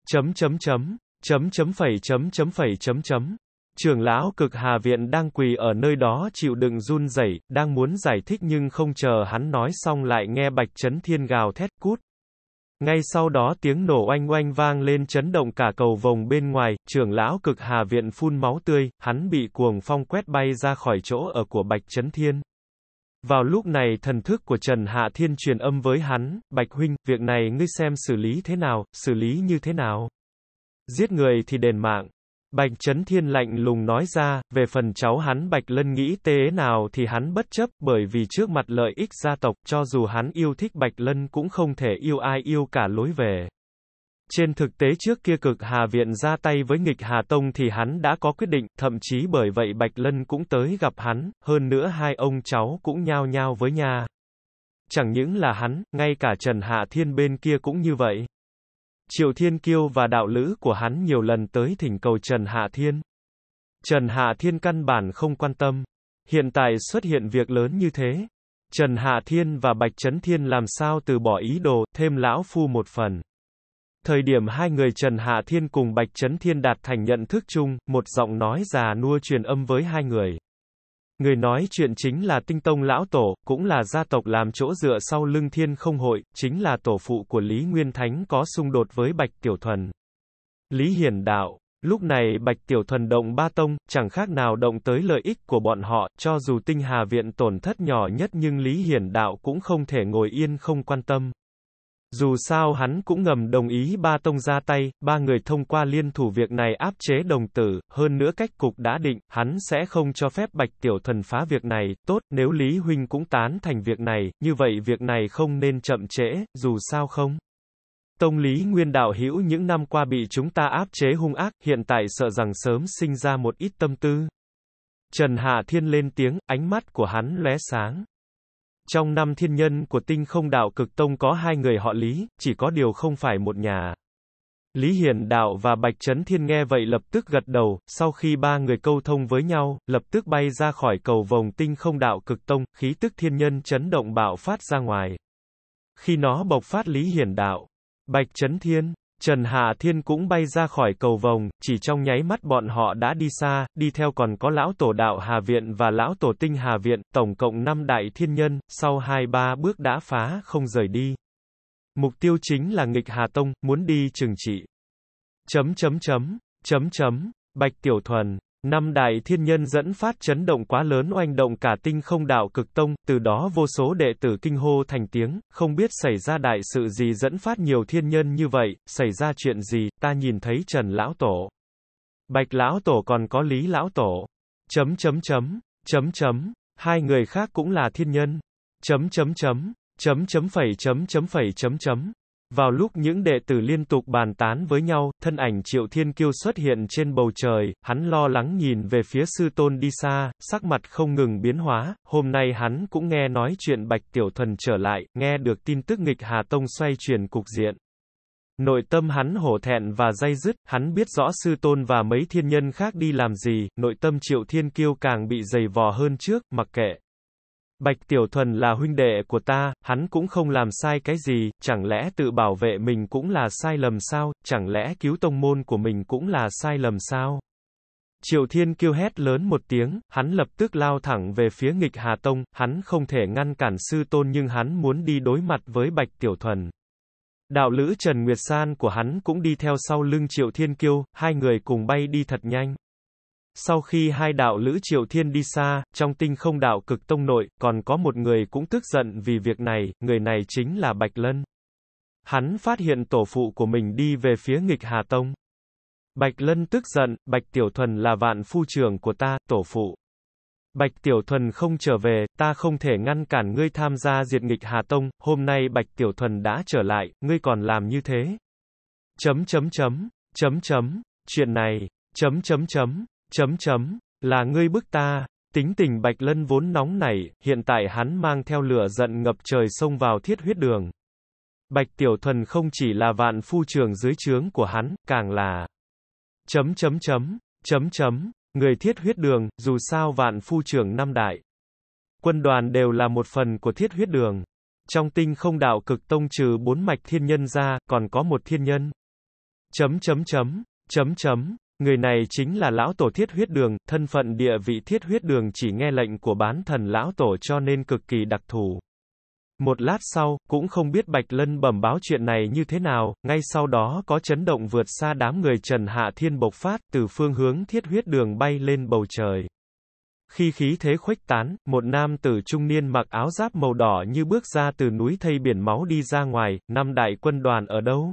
Chấm chấm chấm, chấm chấm phẩy chấm chấm phẩy chấm chấm. Trưởng lão cực hà viện đang quỳ ở nơi đó chịu đựng run rẩy, đang muốn giải thích nhưng không chờ hắn nói xong lại nghe bạch chấn thiên gào thét cút. Ngay sau đó tiếng nổ oanh oanh vang lên chấn động cả cầu vòng bên ngoài, trưởng lão cực hà viện phun máu tươi, hắn bị cuồng phong quét bay ra khỏi chỗ ở của bạch chấn thiên. Vào lúc này thần thức của Trần Hạ Thiên truyền âm với hắn, Bạch Huynh, việc này ngươi xem xử lý thế nào, xử lý như thế nào. Giết người thì đền mạng, Bạch Trấn Thiên lạnh lùng nói ra, về phần cháu hắn Bạch Lân nghĩ tế nào thì hắn bất chấp, bởi vì trước mặt lợi ích gia tộc, cho dù hắn yêu thích Bạch Lân cũng không thể yêu ai yêu cả lối về. Trên thực tế trước kia cực Hà Viện ra tay với nghịch Hà Tông thì hắn đã có quyết định, thậm chí bởi vậy Bạch Lân cũng tới gặp hắn, hơn nữa hai ông cháu cũng nhao nhao với nhà. Chẳng những là hắn, ngay cả Trần Hạ Thiên bên kia cũng như vậy. Triệu Thiên Kiêu và đạo lữ của hắn nhiều lần tới thỉnh cầu Trần Hạ Thiên. Trần Hạ Thiên căn bản không quan tâm. Hiện tại xuất hiện việc lớn như thế. Trần Hạ Thiên và Bạch Trấn Thiên làm sao từ bỏ ý đồ, thêm lão phu một phần. Thời điểm hai người Trần Hạ Thiên cùng Bạch Trấn Thiên đạt thành nhận thức chung, một giọng nói già nua truyền âm với hai người. Người nói chuyện chính là tinh tông lão tổ, cũng là gia tộc làm chỗ dựa sau lưng thiên không hội, chính là tổ phụ của Lý Nguyên Thánh có xung đột với Bạch Tiểu Thuần. Lý Hiển Đạo Lúc này Bạch Tiểu Thuần động ba tông, chẳng khác nào động tới lợi ích của bọn họ, cho dù tinh hà viện tổn thất nhỏ nhất nhưng Lý Hiển Đạo cũng không thể ngồi yên không quan tâm. Dù sao hắn cũng ngầm đồng ý ba tông ra tay, ba người thông qua liên thủ việc này áp chế đồng tử, hơn nữa cách cục đã định, hắn sẽ không cho phép bạch tiểu thần phá việc này, tốt, nếu Lý Huynh cũng tán thành việc này, như vậy việc này không nên chậm trễ, dù sao không. Tông Lý Nguyên Đạo Hữu những năm qua bị chúng ta áp chế hung ác, hiện tại sợ rằng sớm sinh ra một ít tâm tư. Trần Hạ Thiên lên tiếng, ánh mắt của hắn lóe sáng. Trong năm thiên nhân của tinh không đạo cực tông có hai người họ Lý, chỉ có điều không phải một nhà. Lý Hiển Đạo và Bạch Trấn Thiên nghe vậy lập tức gật đầu, sau khi ba người câu thông với nhau, lập tức bay ra khỏi cầu vòng tinh không đạo cực tông, khí tức thiên nhân chấn động bạo phát ra ngoài. Khi nó bộc phát Lý Hiển Đạo, Bạch Trấn Thiên, Trần Hà Thiên cũng bay ra khỏi cầu vồng, chỉ trong nháy mắt bọn họ đã đi xa, đi theo còn có lão tổ đạo Hà Viện và lão tổ tinh Hà Viện, tổng cộng 5 đại thiên nhân, sau 2-3 bước đã phá không rời đi. Mục tiêu chính là nghịch Hà Tông, muốn đi trừng trị. Chấm chấm chấm, chấm chấm, Bạch Tiểu Thuần, Năm đại thiên nhân dẫn phát chấn động quá lớn oanh động cả tinh không đạo cực tông, từ đó vô số đệ tử kinh hô thành tiếng, không biết xảy ra đại sự gì dẫn phát nhiều thiên nhân như vậy, xảy ra chuyện gì, ta nhìn thấy Trần Lão Tổ. Bạch Lão Tổ còn có Lý Lão Tổ. Chấm chấm chấm, chấm chấm, hai người khác cũng là thiên nhân. Chấm chấm chấm, chấm chấm phẩy chấm chấm phẩy chấm chấm. Vào lúc những đệ tử liên tục bàn tán với nhau, thân ảnh Triệu Thiên Kiêu xuất hiện trên bầu trời, hắn lo lắng nhìn về phía sư tôn đi xa, sắc mặt không ngừng biến hóa, hôm nay hắn cũng nghe nói chuyện Bạch Tiểu Thần trở lại, nghe được tin tức nghịch Hà Tông xoay chuyển cục diện. Nội tâm hắn hổ thẹn và dây dứt, hắn biết rõ sư tôn và mấy thiên nhân khác đi làm gì, nội tâm Triệu Thiên Kiêu càng bị dày vò hơn trước, mặc kệ. Bạch Tiểu Thuần là huynh đệ của ta, hắn cũng không làm sai cái gì, chẳng lẽ tự bảo vệ mình cũng là sai lầm sao, chẳng lẽ cứu tông môn của mình cũng là sai lầm sao? Triệu Thiên kêu hét lớn một tiếng, hắn lập tức lao thẳng về phía nghịch Hà Tông, hắn không thể ngăn cản sư tôn nhưng hắn muốn đi đối mặt với Bạch Tiểu Thuần. Đạo lữ Trần Nguyệt San của hắn cũng đi theo sau lưng Triệu Thiên Kiêu, hai người cùng bay đi thật nhanh. Sau khi hai đạo Lữ Triều Thiên đi xa, trong tinh không đạo cực tông nội, còn có một người cũng tức giận vì việc này, người này chính là Bạch Lân. Hắn phát hiện tổ phụ của mình đi về phía nghịch Hà Tông. Bạch Lân tức giận, Bạch Tiểu Thuần là vạn phu trưởng của ta, tổ phụ. Bạch Tiểu Thuần không trở về, ta không thể ngăn cản ngươi tham gia diệt nghịch Hà Tông, hôm nay Bạch Tiểu Thuần đã trở lại, ngươi còn làm như thế. Chấm chấm chấm, chấm chấm, chuyện này, chấm chấm chấm, Chấm chấm, là ngươi bức ta. Tính tình Bạch Lân vốn nóng nảy, hiện tại hắn mang theo lửa giận ngập trời xông vào thiết huyết đường. Bạch Tiểu Thuần không chỉ là vạn phu trường dưới trướng của hắn, càng là chấm chấm chấm, chấm chấm, người thiết huyết đường, dù sao vạn phu trường năm đại. Quân đoàn đều là một phần của thiết huyết đường. Trong tinh không đạo cực tông trừ bốn mạch thiên nhân ra, còn có một thiên nhân. Chấm chấm chấm, chấm chấm, Người này chính là lão tổ thiết huyết đường, thân phận địa vị thiết huyết đường chỉ nghe lệnh của bán thần lão tổ cho nên cực kỳ đặc thù. Một lát sau, cũng không biết Bạch Lân bẩm báo chuyện này như thế nào, ngay sau đó có chấn động vượt xa đám người Trần Hạ Thiên bộc phát từ phương hướng thiết huyết đường bay lên bầu trời. Khi khí thế khuếch tán, một nam tử trung niên mặc áo giáp màu đỏ như bước ra từ núi thây biển máu đi ra ngoài, năm đại quân đoàn ở đâu?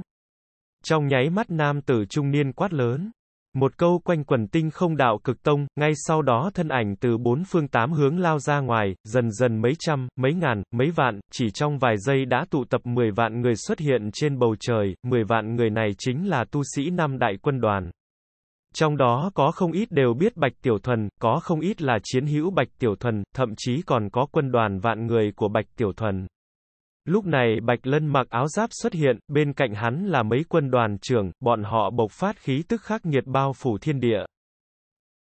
Trong nháy mắt nam tử trung niên quát lớn, một câu quanh quần tinh không đạo cực tông, ngay sau đó thân ảnh từ bốn phương tám hướng lao ra ngoài, dần dần mấy trăm, mấy ngàn, mấy vạn, chỉ trong vài giây đã tụ tập mười vạn người xuất hiện trên bầu trời, mười vạn người này chính là tu sĩ năm đại quân đoàn. Trong đó có không ít đều biết Bạch Tiểu Thuần, có không ít là chiến hữu Bạch Tiểu Thuần, thậm chí còn có quân đoàn vạn người của Bạch Tiểu Thuần. Lúc này Bạch Lân mặc áo giáp xuất hiện, bên cạnh hắn là mấy quân đoàn trưởng, bọn họ bộc phát khí tức khắc nghiệt bao phủ thiên địa.